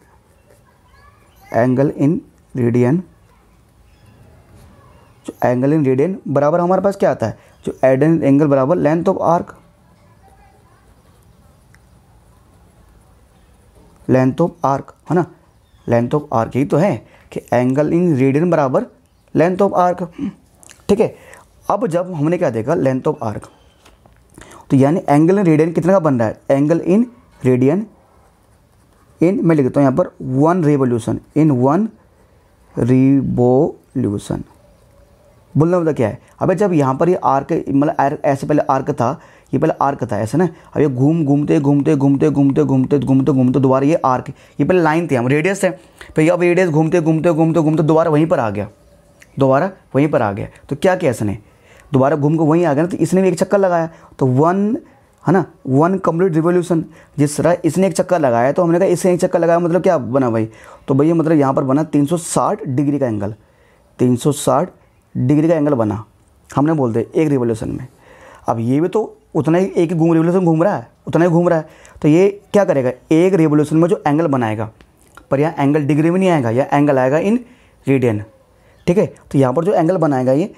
angle in radian जो एंगल इन रेडियन बराबर हमारे पास क्या आता है जो एडन एंगल बराबर length of arc length of arc है ना लेंथ ऑफ आर्क यही तो है कि एंगल इन रेडियन बराबर लेंथ ऑफ आर्क ठीक है अब जब हमने क्या देखा लेंथ ऑफ आर्क तो यानी एंगल इन रेडियन कितने का बन रहा है एंगल इन रेडियन इन मैं लिखता हूँ यहाँ पर one revolution in one revolution बोलना मतलब क्या है अबे जब यहाँ पर ये आर्क मतलब ऐसे पहले आर्क था ये पहले आर्क था ऐसा ना अब ये घूम घूमते घूमते घूमते घूमते घूमते घूमते घूमते दोबारा ये आर्क ये पहले लाइन थी हम रेडियस है फिर अब रेडियस घूमते घूमते घूमते घूमते दोबारा वहीं पर आ गया दोबारा वहीं पर आ गया तो क्या किया इसने दोबारा घूम को वहीं आ गया ना तो इसने भी एक चक्कर लगाया तो वन है ना वन कम्प्लीट रिवोल्यूशन जिस तरह इसने एक चक्कर लगाया तो हमने कहा इसने एक चक्कर लगाया मतलब क्या बना भाई तो भैया मतलब यहाँ पर बना 360 डिग्री का एंगल 360 डिग्री का एंगल बना हमने बोलते एक रिवोल्यूशन में अब ये भी तो उतना ही एक घूम रिवोल्यूशन घूम रहा है उतना ही घूम रहा है तो ये क्या करेगा एक रिवोल्यूशन में जो एंगल बनाएगा पर यहाँ एंगल डिग्री में नहीं आएगा यह एंगल आएगा इन रेडियन ठीक है तो यहाँ पर जो एंगल बनाएगा ये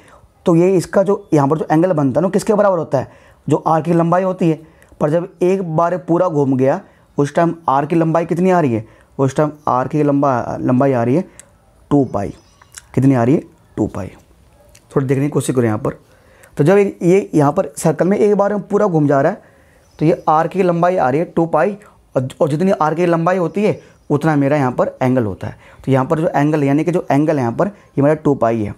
तो ये इसका जो यहाँ पर जो एंगल बनता है ना किसके बराबर होता है जो आर की लंबाई होती है पर जब एक बार पूरा घूम गया उस टाइम आर की लंबाई कितनी आ रही है उस टाइम आर की लंबा लंबाई आ रही है टू पाई कितनी आ रही है टू पाई थोड़ी देखने की कोशिश करो यहाँ पर तो जब ये यहाँ पर सर्कल में एक बार पूरा घूम जा रहा है तो ये आर की लंबाई आ रही है टू पाई और जितनी आर की लंबाई होती है उतना मेरा यहाँ पर एंगल होता है तो यहाँ पर जो एंगल यानी कि जो एंगल है यहाँ पर ये मेरा टू पाई है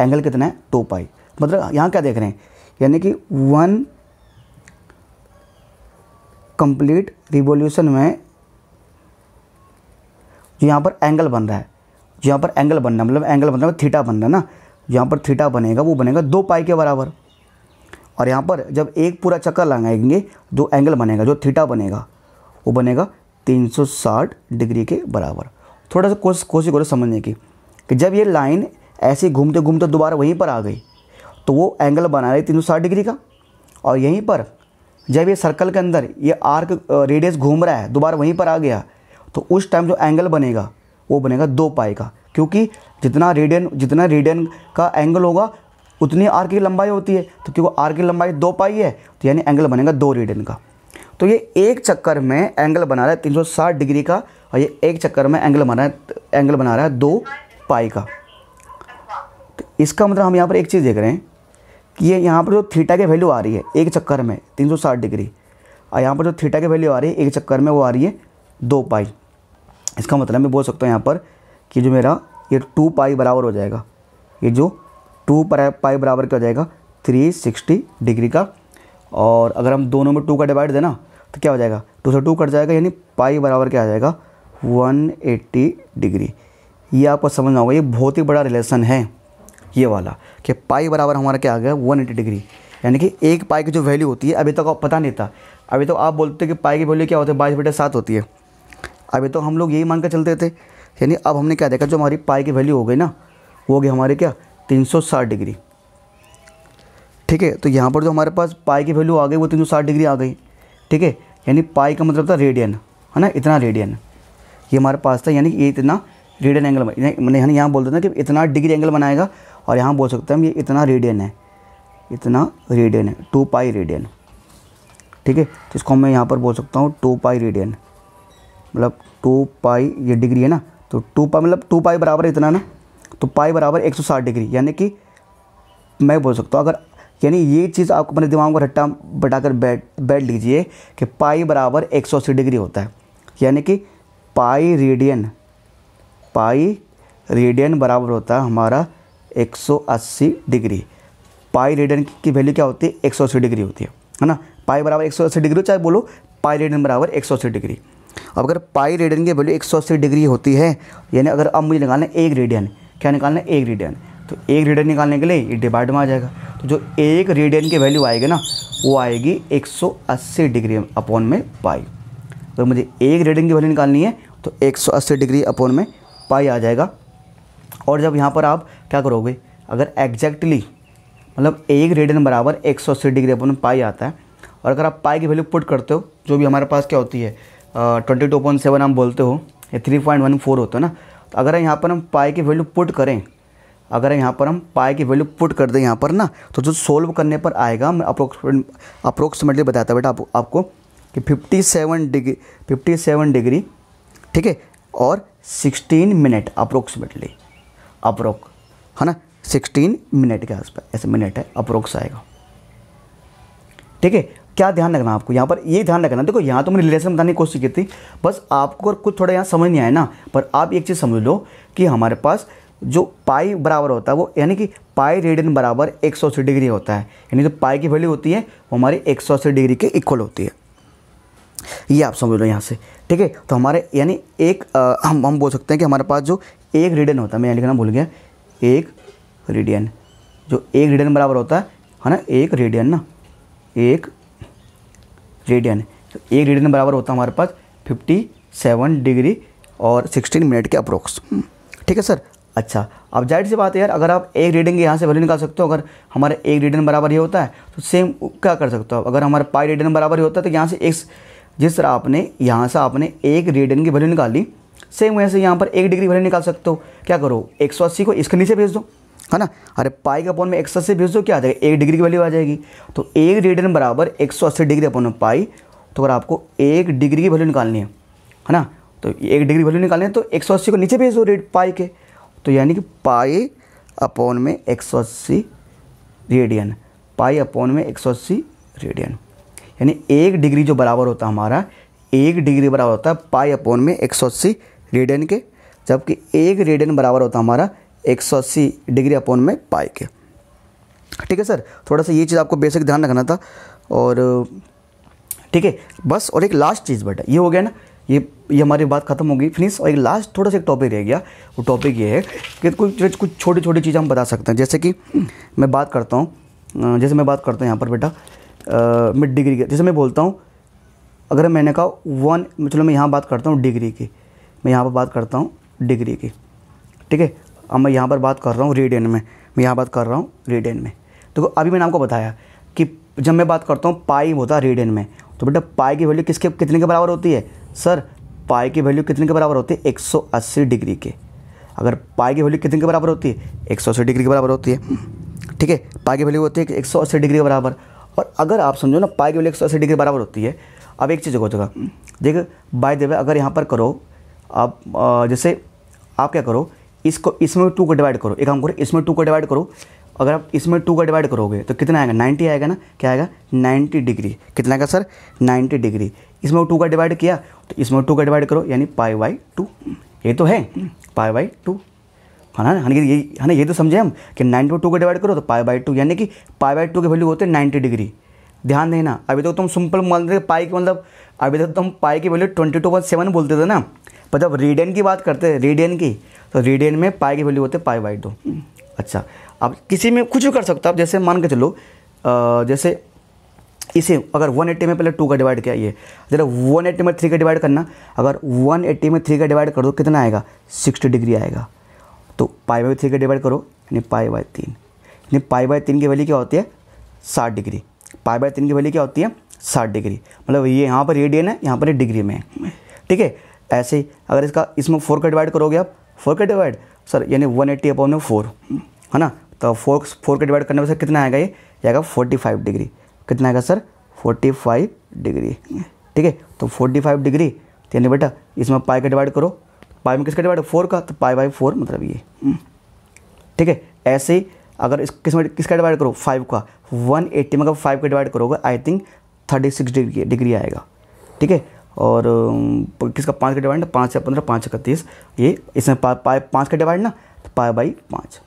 एंगल कितना है टू पाई मतलब यहाँ क्या देख रहे हैं यानी कि वन कंप्लीट रिवोल्यूशन में जो यहाँ पर एंगल बन रहा है जो यहाँ पर एंगल बन रहा है मतलब एंगल बन रहा है थीटा बन रहा है ना यहाँ पर थीटा बनेगा वो बनेगा दो पाई के बराबर और यहाँ पर जब एक पूरा चक्कर लगाएंगे दो एंगल बनेगा जो थीटा बनेगा वो बनेगा 360 डिग्री के बराबर थोड़ा सा कोशिश कोशिश करो समझने की कि जब ये लाइन ऐसे घूमते घूमते दोबारा वहीं पर आ गई तो वो एंगल बना रही 360 डिग्री का और यहीं पर जब ये सर्कल के अंदर ये आर्क रेडियस घूम रहा है दोबारा वहीं पर आ गया तो उस टाइम जो एंगल बनेगा वो बनेगा दो पाई का क्योंकि जितना रेडियन जितना रेडियन का एंगल होगा उतनी आर की लंबाई होती है तो क्योंकि आर की लंबाई दो पाई है तो यानी एंगल बनेगा दो रेडियन का तो ये एक चक्कर में एंगल बना रहा है 360 डिग्री का और ये एक चक्कर में एंगल बना रहा है एंगल बना रहा है दो पाई का तो इसका मतलब हम यहाँ पर एक चीज़ देख रहे हैं कि ये यहाँ पर जो थीटा की वैल्यू आ रही है एक चक्कर में 360 डिग्री और यहाँ पर जो थीटा की वैल्यू आ रही है एक चक्कर में वो आ रही है दो पाई इसका मतलब मैं बोल सकता हूँ यहाँ पर कि जो मेरा ये टू पाई बराबर हो जाएगा ये जो टू पाई बराबर क्या हो जाएगा थ्री डिग्री का और अगर हम दोनों में टू का डिवाइड देना तो क्या हो जाएगा टू से टू कट जाएगा यानी पाई बराबर क्या आ जाएगा 180 डिग्री ये आपको समझना होगा ये बहुत ही बड़ा रिलेशन है ये वाला कि पाई बराबर हमारा क्या आ गया 180 डिग्री यानी कि एक पाई की जो वैल्यू होती है अभी तक तो आप पता नहीं था अभी तो आप बोलते कि पाई की वैल्यू क्या होती है बाईस बेटे सात होती है अभी तो हम लोग यही मान कर चलते थे यानी अब हमने क्या देखा जो हमारी पाई की वैल्यू हो गई ना वो हो गई हमारी क्या साठ डिग्री ठीक है तो यहाँ पर जो हमारे पास पाई की वैल्यू आ गई वो साठ डिग्री आ गई ठीक है यानी पाई का मतलब था रेडियन है ना इतना रेडियन ये हमारे पास था यानी ये इतना रेडियन एंगल मैंने यानी यहाँ बोल ना कि इतना डिग्री एंगल बनाएगा और यहाँ बोल सकते हैं हम ये इतना रेडियन है इतना रेडियन है टू पाई रेडियन ठीक है तो इसको मैं यहाँ पर बोल सकता हूँ टू पाई रेडियन मतलब टू पाई ये डिग्री है ना तो टू पाई मतलब टू पाई बराबर इतना ना तो पाई बराबर 160 डिग्री यानी कि मैं बोल सकता हूँ अगर यानी ये चीज़ आप अपने दिमाग को रट्टा कर बैठ बैठ लीजिए कि पाई बराबर एक सौ अस्सी डिग्री होता है यानी कि पाई रेडियन पाई रेडियन बराबर होता है हमारा 180 डिग्री पाई रेडियन की वैल्यू क्या होती है 180 डिग्री होती है है ना पाई बराबर 180 डिग्री चाहे बोलो पाई रेडियन बराबर 180 डिग्री अब अगर पाई रेडियन की वैल्यू 180 डिग्री होती है यानी अगर अब मुझे निकालना है एक रेडियन क्या निकालना है एक रेडियन तो एक रेडियन निकालने के लिए ये डिवाइड में आ जाएगा तो जो एक रेडियन की वैल्यू आएगी ना वो आएगी 180 डिग्री अपॉन में पाई अगर तो मुझे एक रेडियन की वैल्यू निकालनी है तो 180 डिग्री अपॉन में पाई आ जाएगा और जब यहाँ पर आप क्या करोगे अगर एग्जैक्टली मतलब एक रेडियन बराबर एक डिग्री अपॉन में पाई आता है और अगर आप पाई की वैल्यू पुट करते हो जो भी हमारे पास क्या होती है ट्वेंटी टू पॉइंट सेवन हम बोलते हो या थ्री पॉइंट वन फोर होता है ना तो अगर यहाँ पर हम पाई की वैल्यू पुट करें अगर यहाँ पर हम पाए की वैल्यू पुट कर दें यहाँ पर ना तो जो सोल्व करने पर आएगा मैं अप्रोक्सीमेट अप्रोक्सीमेटली बताता बेटा आप, आपको कि 57 डिग्री 57 डिग्री ठीक है और 16 मिनट अप्रोक्सीमेटली अप्रोक है ना 16 मिनट के आसपास ऐसे मिनट है अप्रोक्स आएगा ठीक है क्या ध्यान रखना आपको यहाँ पर ये ध्यान रखना देखो यहाँ तो मैंने रिलेशन बताने की कोशिश की थी बस आपको कुछ थोड़ा यहाँ समझ नहीं आया ना पर आप एक चीज़ समझ लो कि हमारे पास जो पाई बराबर होता है वो यानी कि पाई रेडियन बराबर एक सौ अस्सी डिग्री होता है यानी जो पाई की वैल्यू होती है वो हमारी एक सौ अस्सी डिग्री के इक्वल होती है ये आप समझ लो यहाँ से ठीक है तो हमारे यानी एक आ, हम हम बोल सकते हैं कि हमारे पास जो एक रेडियन होता है मैं यहाँ लिखना भूल गया एक रेडियन जो एक रेडियन बराबर होता है है ना एक रेडियन ना एक रेडियन तो एक रेडियन बराबर होता है हमारे पास फिफ्टी सेवन डिग्री और सिक्सटीन मिनट के अप्रोक्स हम्म, ठीक है सर अच्छा अब जाहिर सी बात है यार अगर आप एक रीडिंग यहाँ से वैल्यू निकाल सकते हो अगर हमारे एक रीडन बराबर ये होता है तो सेम क्या कर सकते हो अगर हमारा पाई रीडन बराबर ही होता है तो यहाँ से एक जिस तरह आपने यहाँ से आपने एक रीडन की वैल्यू निकाली सेम वैसे यहाँ पर एक डिग्री वैल्यू निकाल सकते हो क्या करो एक सौ अस्सी को इसके नीचे भेज दो है ना अरे पाई का अपन में एक सौ अस्सी भेज दो क्या आ जाएगा एक डिग्री की वैल्यू आ जाएगी तो एक रीडन बराबर एक सौ अस्सी डिग्री अपन में पाई तो अगर आपको एक डिग्री की वैल्यू निकालनी है है ना तो एक डिग्री वैल्यू निकालनी है तो एक सौ अस्सी को नीचे भेज दो रेड पाई के तो यानी कि पाई अपॉन में एक सौ अस्सी रेडियन पाई अपॉन में एक सौ अस्सी रेडियन यानी एक डिग्री जो बराबर होता है हमारा एक डिग्री बराबर होता है पाई अपॉन में एक सौ अस्सी रेडियन के जबकि एक रेडियन बराबर होता है हमारा एक सौ अस्सी डिग्री अपॉन में पाई के ठीक है सर थोड़ा सा ये चीज़ आपको बेसिक ध्यान रखना था और ठीक है बस और एक लास्ट चीज़ बेटा ये हो गया ना ये ये हमारी बात खत्म होगी फिनिश और एक लास्ट थोड़ा सा एक टॉपिक रह गया वो टॉपिक ये है कि कुछ कुछ छोटी छोटी चीज़ें हम बता सकते हैं जैसे कि मैं बात करता हूँ जैसे मैं बात करता हूँ यहाँ पर बेटा मिड डिग्री के जैसे मैं बोलता हूँ अगर मैंने कहा वन चलो मैं यहाँ बात करता हूँ डिग्री की मैं यहाँ पर बात करता हूँ डिग्री की ठीक है अब मैं यहाँ पर बात कर रहा हूँ रेडियन में मैं यहाँ बात कर रहा हूँ रेडियन में तो अभी मैंने आपको बताया कि जब मैं बात करता हूँ पाई होता है रेडियन में तो बेटा पाई की वैल्यू किसके कितने के बराबर होती है सर पाई की वैल्यू कितने के बराबर होती है एक डिग्री के अगर पाई की वैल्यू कितने के बराबर होती है एक डिग्री के बराबर होती है ठीक है पाई की वैल्यू होती है एक सौ डिग्री के बराबर और अगर आप समझो ना पाई की वैल्यू एक सौ डिग्री के बराबर होती है अब एक चीज़ हो जाएगा देख बाय देवे अगर यहाँ पर करो आप जैसे आप क्या करो इसको इसमें टू को डिवाइड करो एक काम करो इसमें टू को डिवाइड करो अगर आप इसमें टू का डिवाइड करोगे तो कितना आएगा नाइन्टी आएगा ना क्या आएगा नाइन्टी डिग्री कितना आएगा सर नाइन्टी डिग्री इसमें टू का डिवाइड किया तो इसमें टू का डिवाइड करो यानी पाई वाई टू ये तो है पाई वाई टू है ना यानी ये है ना ये तो समझे हम कि नाइन टू टू का डिवाइड करो तो पाई बाई टू यानी कि पाई बाई टू के वैल्यू होते हैं नाइन्टी डिग्री ध्यान देना अभी तक तो तुम सिंपल मान रहे पाई की मतलब अभी तक तो तुम पाई की value twenty two point seven बोलते थे ना पर जब रेडियन की बात करते हैं रेडियन की तो रेडियन में पाई की वैल्यू होते पाई बाई टू अच्छा आप किसी में कुछ भी कर सकते हो आप जैसे मान के चलो जैसे इसे अगर 180 में पहले टू का डिवाइड किया ये जरा 180 में थ्री का डिवाइड करना अगर 180 में थ्री का डिवाइड कर दो कितना आएगा 60 डिग्री आएगा तो पाई बाई थ्री का डिवाइड करो यानी पाई बाई तीन यानी पाई बाई तीन की वैल्यू क्या होती है साठ डिग्री पाई बाई तीन की वैल्यू क्या होती है साठ डिग्री मतलब ये यहाँ पर रेडियन है यहाँ पर ये डिग्री में है ठीक है ऐसे ही अगर इसका इसमें फोर का डिवाइड करोगे आप फोर का डिवाइड सर यानी वन एट्टी अपॉन में फोर है ना तो फोर फोर का डिवाइड करने पर सर कितना आएगा ये आएगा फोर्टी फाइव डिग्री कितना आएगा सर फोर्टी फाइव डिग्री ठीक है तो फोर्टी फाइव डिग्री यानी बेटा इसमें पाई का डिवाइड करो पाई में किसका डिवाइड फोर का तो पाई बाई फोर मतलब ये हम्म। ठीक है ऐसे ही अगर इस किस में किसका डिवाइड करो फाइव का वन एट्टी में अगर फाइव का डिवाइड करोगे I think thirty six degree degree आएगा ठीक है और किसका पाँच का डिवाइड ना पाँच से पंद्रह पाँच इकतीस ये इसमें पाए पाँच का डिवाइड ना तो पाए बाई पाँच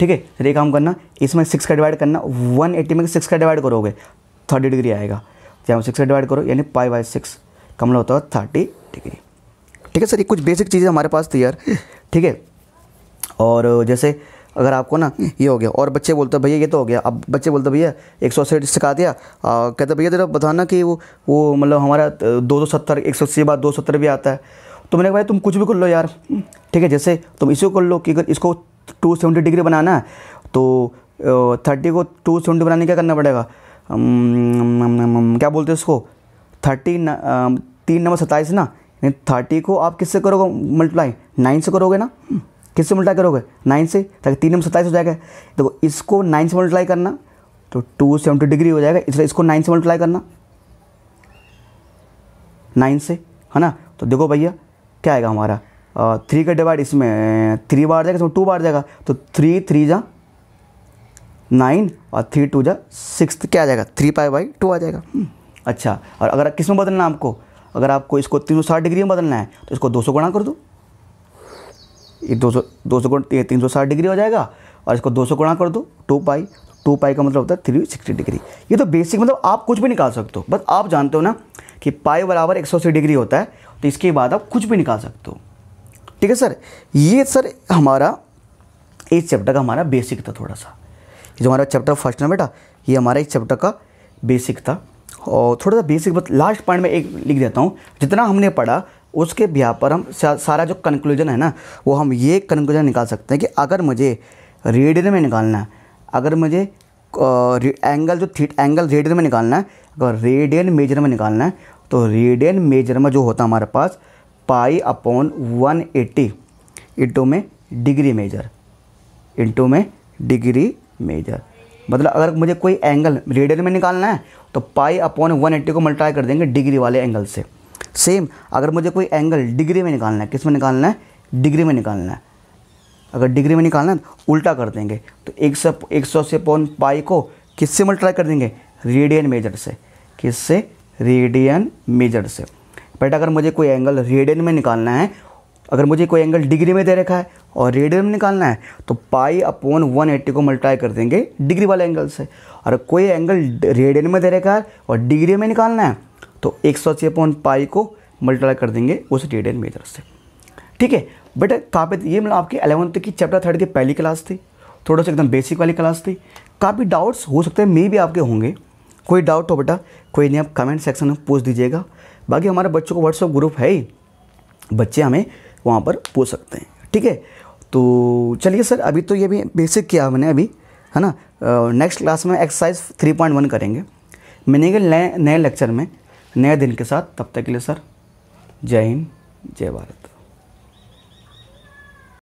ठीक है एक काम करना इसमें सिक्स का डिवाइड करना वन एट्टी में सिक्स का डिवाइड करोगे थर्टी डिग्री आएगा जहाँ सिक्स का डिवाइड करो यानी पाई बाई सिक्स कमला होता है थर्टी डिग्री ठीक है सर ये कुछ बेसिक चीज़ें हमारे पास थी यार ठीक है और जैसे अगर आपको ना ये हो गया और बच्चे बोलते भैया ये तो हो गया अब बच्चे बोलते भैया एक सौ अस्सी सिखा दिया आ, कहते भैया तेरा बताना कि वो वो मतलब हमारा दो सौ सत्तर एक सौ अस्सी बाद दो सत्तर भी आता है तो मैंने कहा भाई तुम कुछ भी कर लो यार ठीक है जैसे तुम इसी को कर लो कि अगर इसको टू सेवेंटी डिग्री बनाना है तो थर्टी को टू सेवेंटी बनाने क्या करना पड़ेगा क्या बोलते हैं उसको थर्टी तीन नंबर सत्ताईस ना यानी थर्टी को आप किससे करोगे मल्टीप्लाई नाइन से करोगे ना किससे मल्टीप्लाई करोगे नाइन से ताकि तीन नंबर सत्ताईस हो जाएगा देखो इसको नाइन से मल्टीप्लाई करना तो टू सेवेंटी डिग्री हो जाएगा इसलिए इसको नाइन से मल्टीप्लाई करना नाइन से है ना तो देखो भैया क्या आएगा हमारा थ्री का डिवाइड इसमें थ्री बार जाएगा इसमें टू बार जाएगा तो थ्री थ्री जा नाइन और थ्री टू जा सिक्स तो क्या आ जाएगा थ्री पाई बाई टू आ जाएगा हम्म। अच्छा और अगर किस में बदलना है आपको अगर आपको इसको तीन सौ साठ डिग्री में बदलना है तो इसको दो सौ गुणा कर दो ये दो सौ दो सौ गुणा तीन सौ साठ डिग्री हो जाएगा और इसको दो सौ गुणा कर दो टू पाई टू पाई का मतलब होता है थ्री सिक्सटी डिग्री ये तो बेसिक मतलब आप कुछ भी निकाल सकते हो बस आप जानते हो ना कि पाई बराबर एक सौ अस्सी डिग्री होता है तो इसके बाद आप कुछ भी निकाल सकते हो ठीक है सर ये सर हमारा इस चैप्टर का हमारा बेसिक था थोड़ा सा ये जो हमारा चैप्टर फर्स्ट ना बेटा ये हमारा इस चैप्टर का बेसिक था और थोड़ा सा बेसिक बस लास्ट पॉइंट में एक लिख देता हूँ जितना हमने पढ़ा उसके ब्याह पर हम सारा जो कंक्लूजन है ना वो हम ये कंक्लूजन निकाल सकते हैं कि अगर मुझे रेडियन में निकालना है अगर मुझे एंगल जो थीट एंगल रेडियन में निकालना है अगर रेडियन मेजर में निकालना है तो रेडियन मेजर में जो होता है हमारे पास पाई अपॉन 180 एट्टी इंटू में डिग्री मेजर इंटू में डिग्री मेजर मतलब अगर मुझे कोई एंगल रेडियन में निकालना है तो पाई अपॉन 180 को मल्टीप्लाई कर देंगे डिग्री वाले एंगल से सेम अगर मुझे कोई एंगल डिग्री में निकालना है किस में निकालना है डिग्री में निकालना है अगर डिग्री में निकालना है तो उल्टा कर देंगे तो एक सौ एक सौ से पौन पाई को किससे मल्टीप्लाई कर देंगे रेडियन मेजर से किससे रेडियन मेजर से बट अगर मुझे कोई एंगल रेडियन में निकालना है अगर मुझे कोई एंगल डिग्री में दे रखा है और रेडियन में निकालना है तो पाई अपॉन एट्टी को मल्टीप्लाई कर देंगे डिग्री वाले एंगल से और कोई एंगल रेडियन में दे रखा है और डिग्री में निकालना है तो एक सौ अपॉन पाई को मल्टीप्लाई कर देंगे उस रेडियन मीटर से ठीक है बट काफ़ी ये मतलब आपकी एलेवंथ की चैप्टर थर्ड की पहली क्लास थी थोड़ा सा एकदम बेसिक वाली क्लास थी काफ़ी डाउट्स हो सकते हैं मे भी आपके होंगे कोई डाउट हो बेटा कोई नहीं आप कमेंट सेक्शन में पूछ दीजिएगा बाकी हमारे बच्चों को व्हाट्सअप ग्रुप है ही बच्चे हमें वहाँ पर पूछ सकते हैं ठीक है तो चलिए सर अभी तो ये भी बेसिक किया हमने अभी है ना नेक्स्ट क्लास में एक्सरसाइज 3.1 करेंगे मिलेंगे नए नए लेक्चर में नए दिन के साथ तब तक के लिए सर जय हिंद जय भारत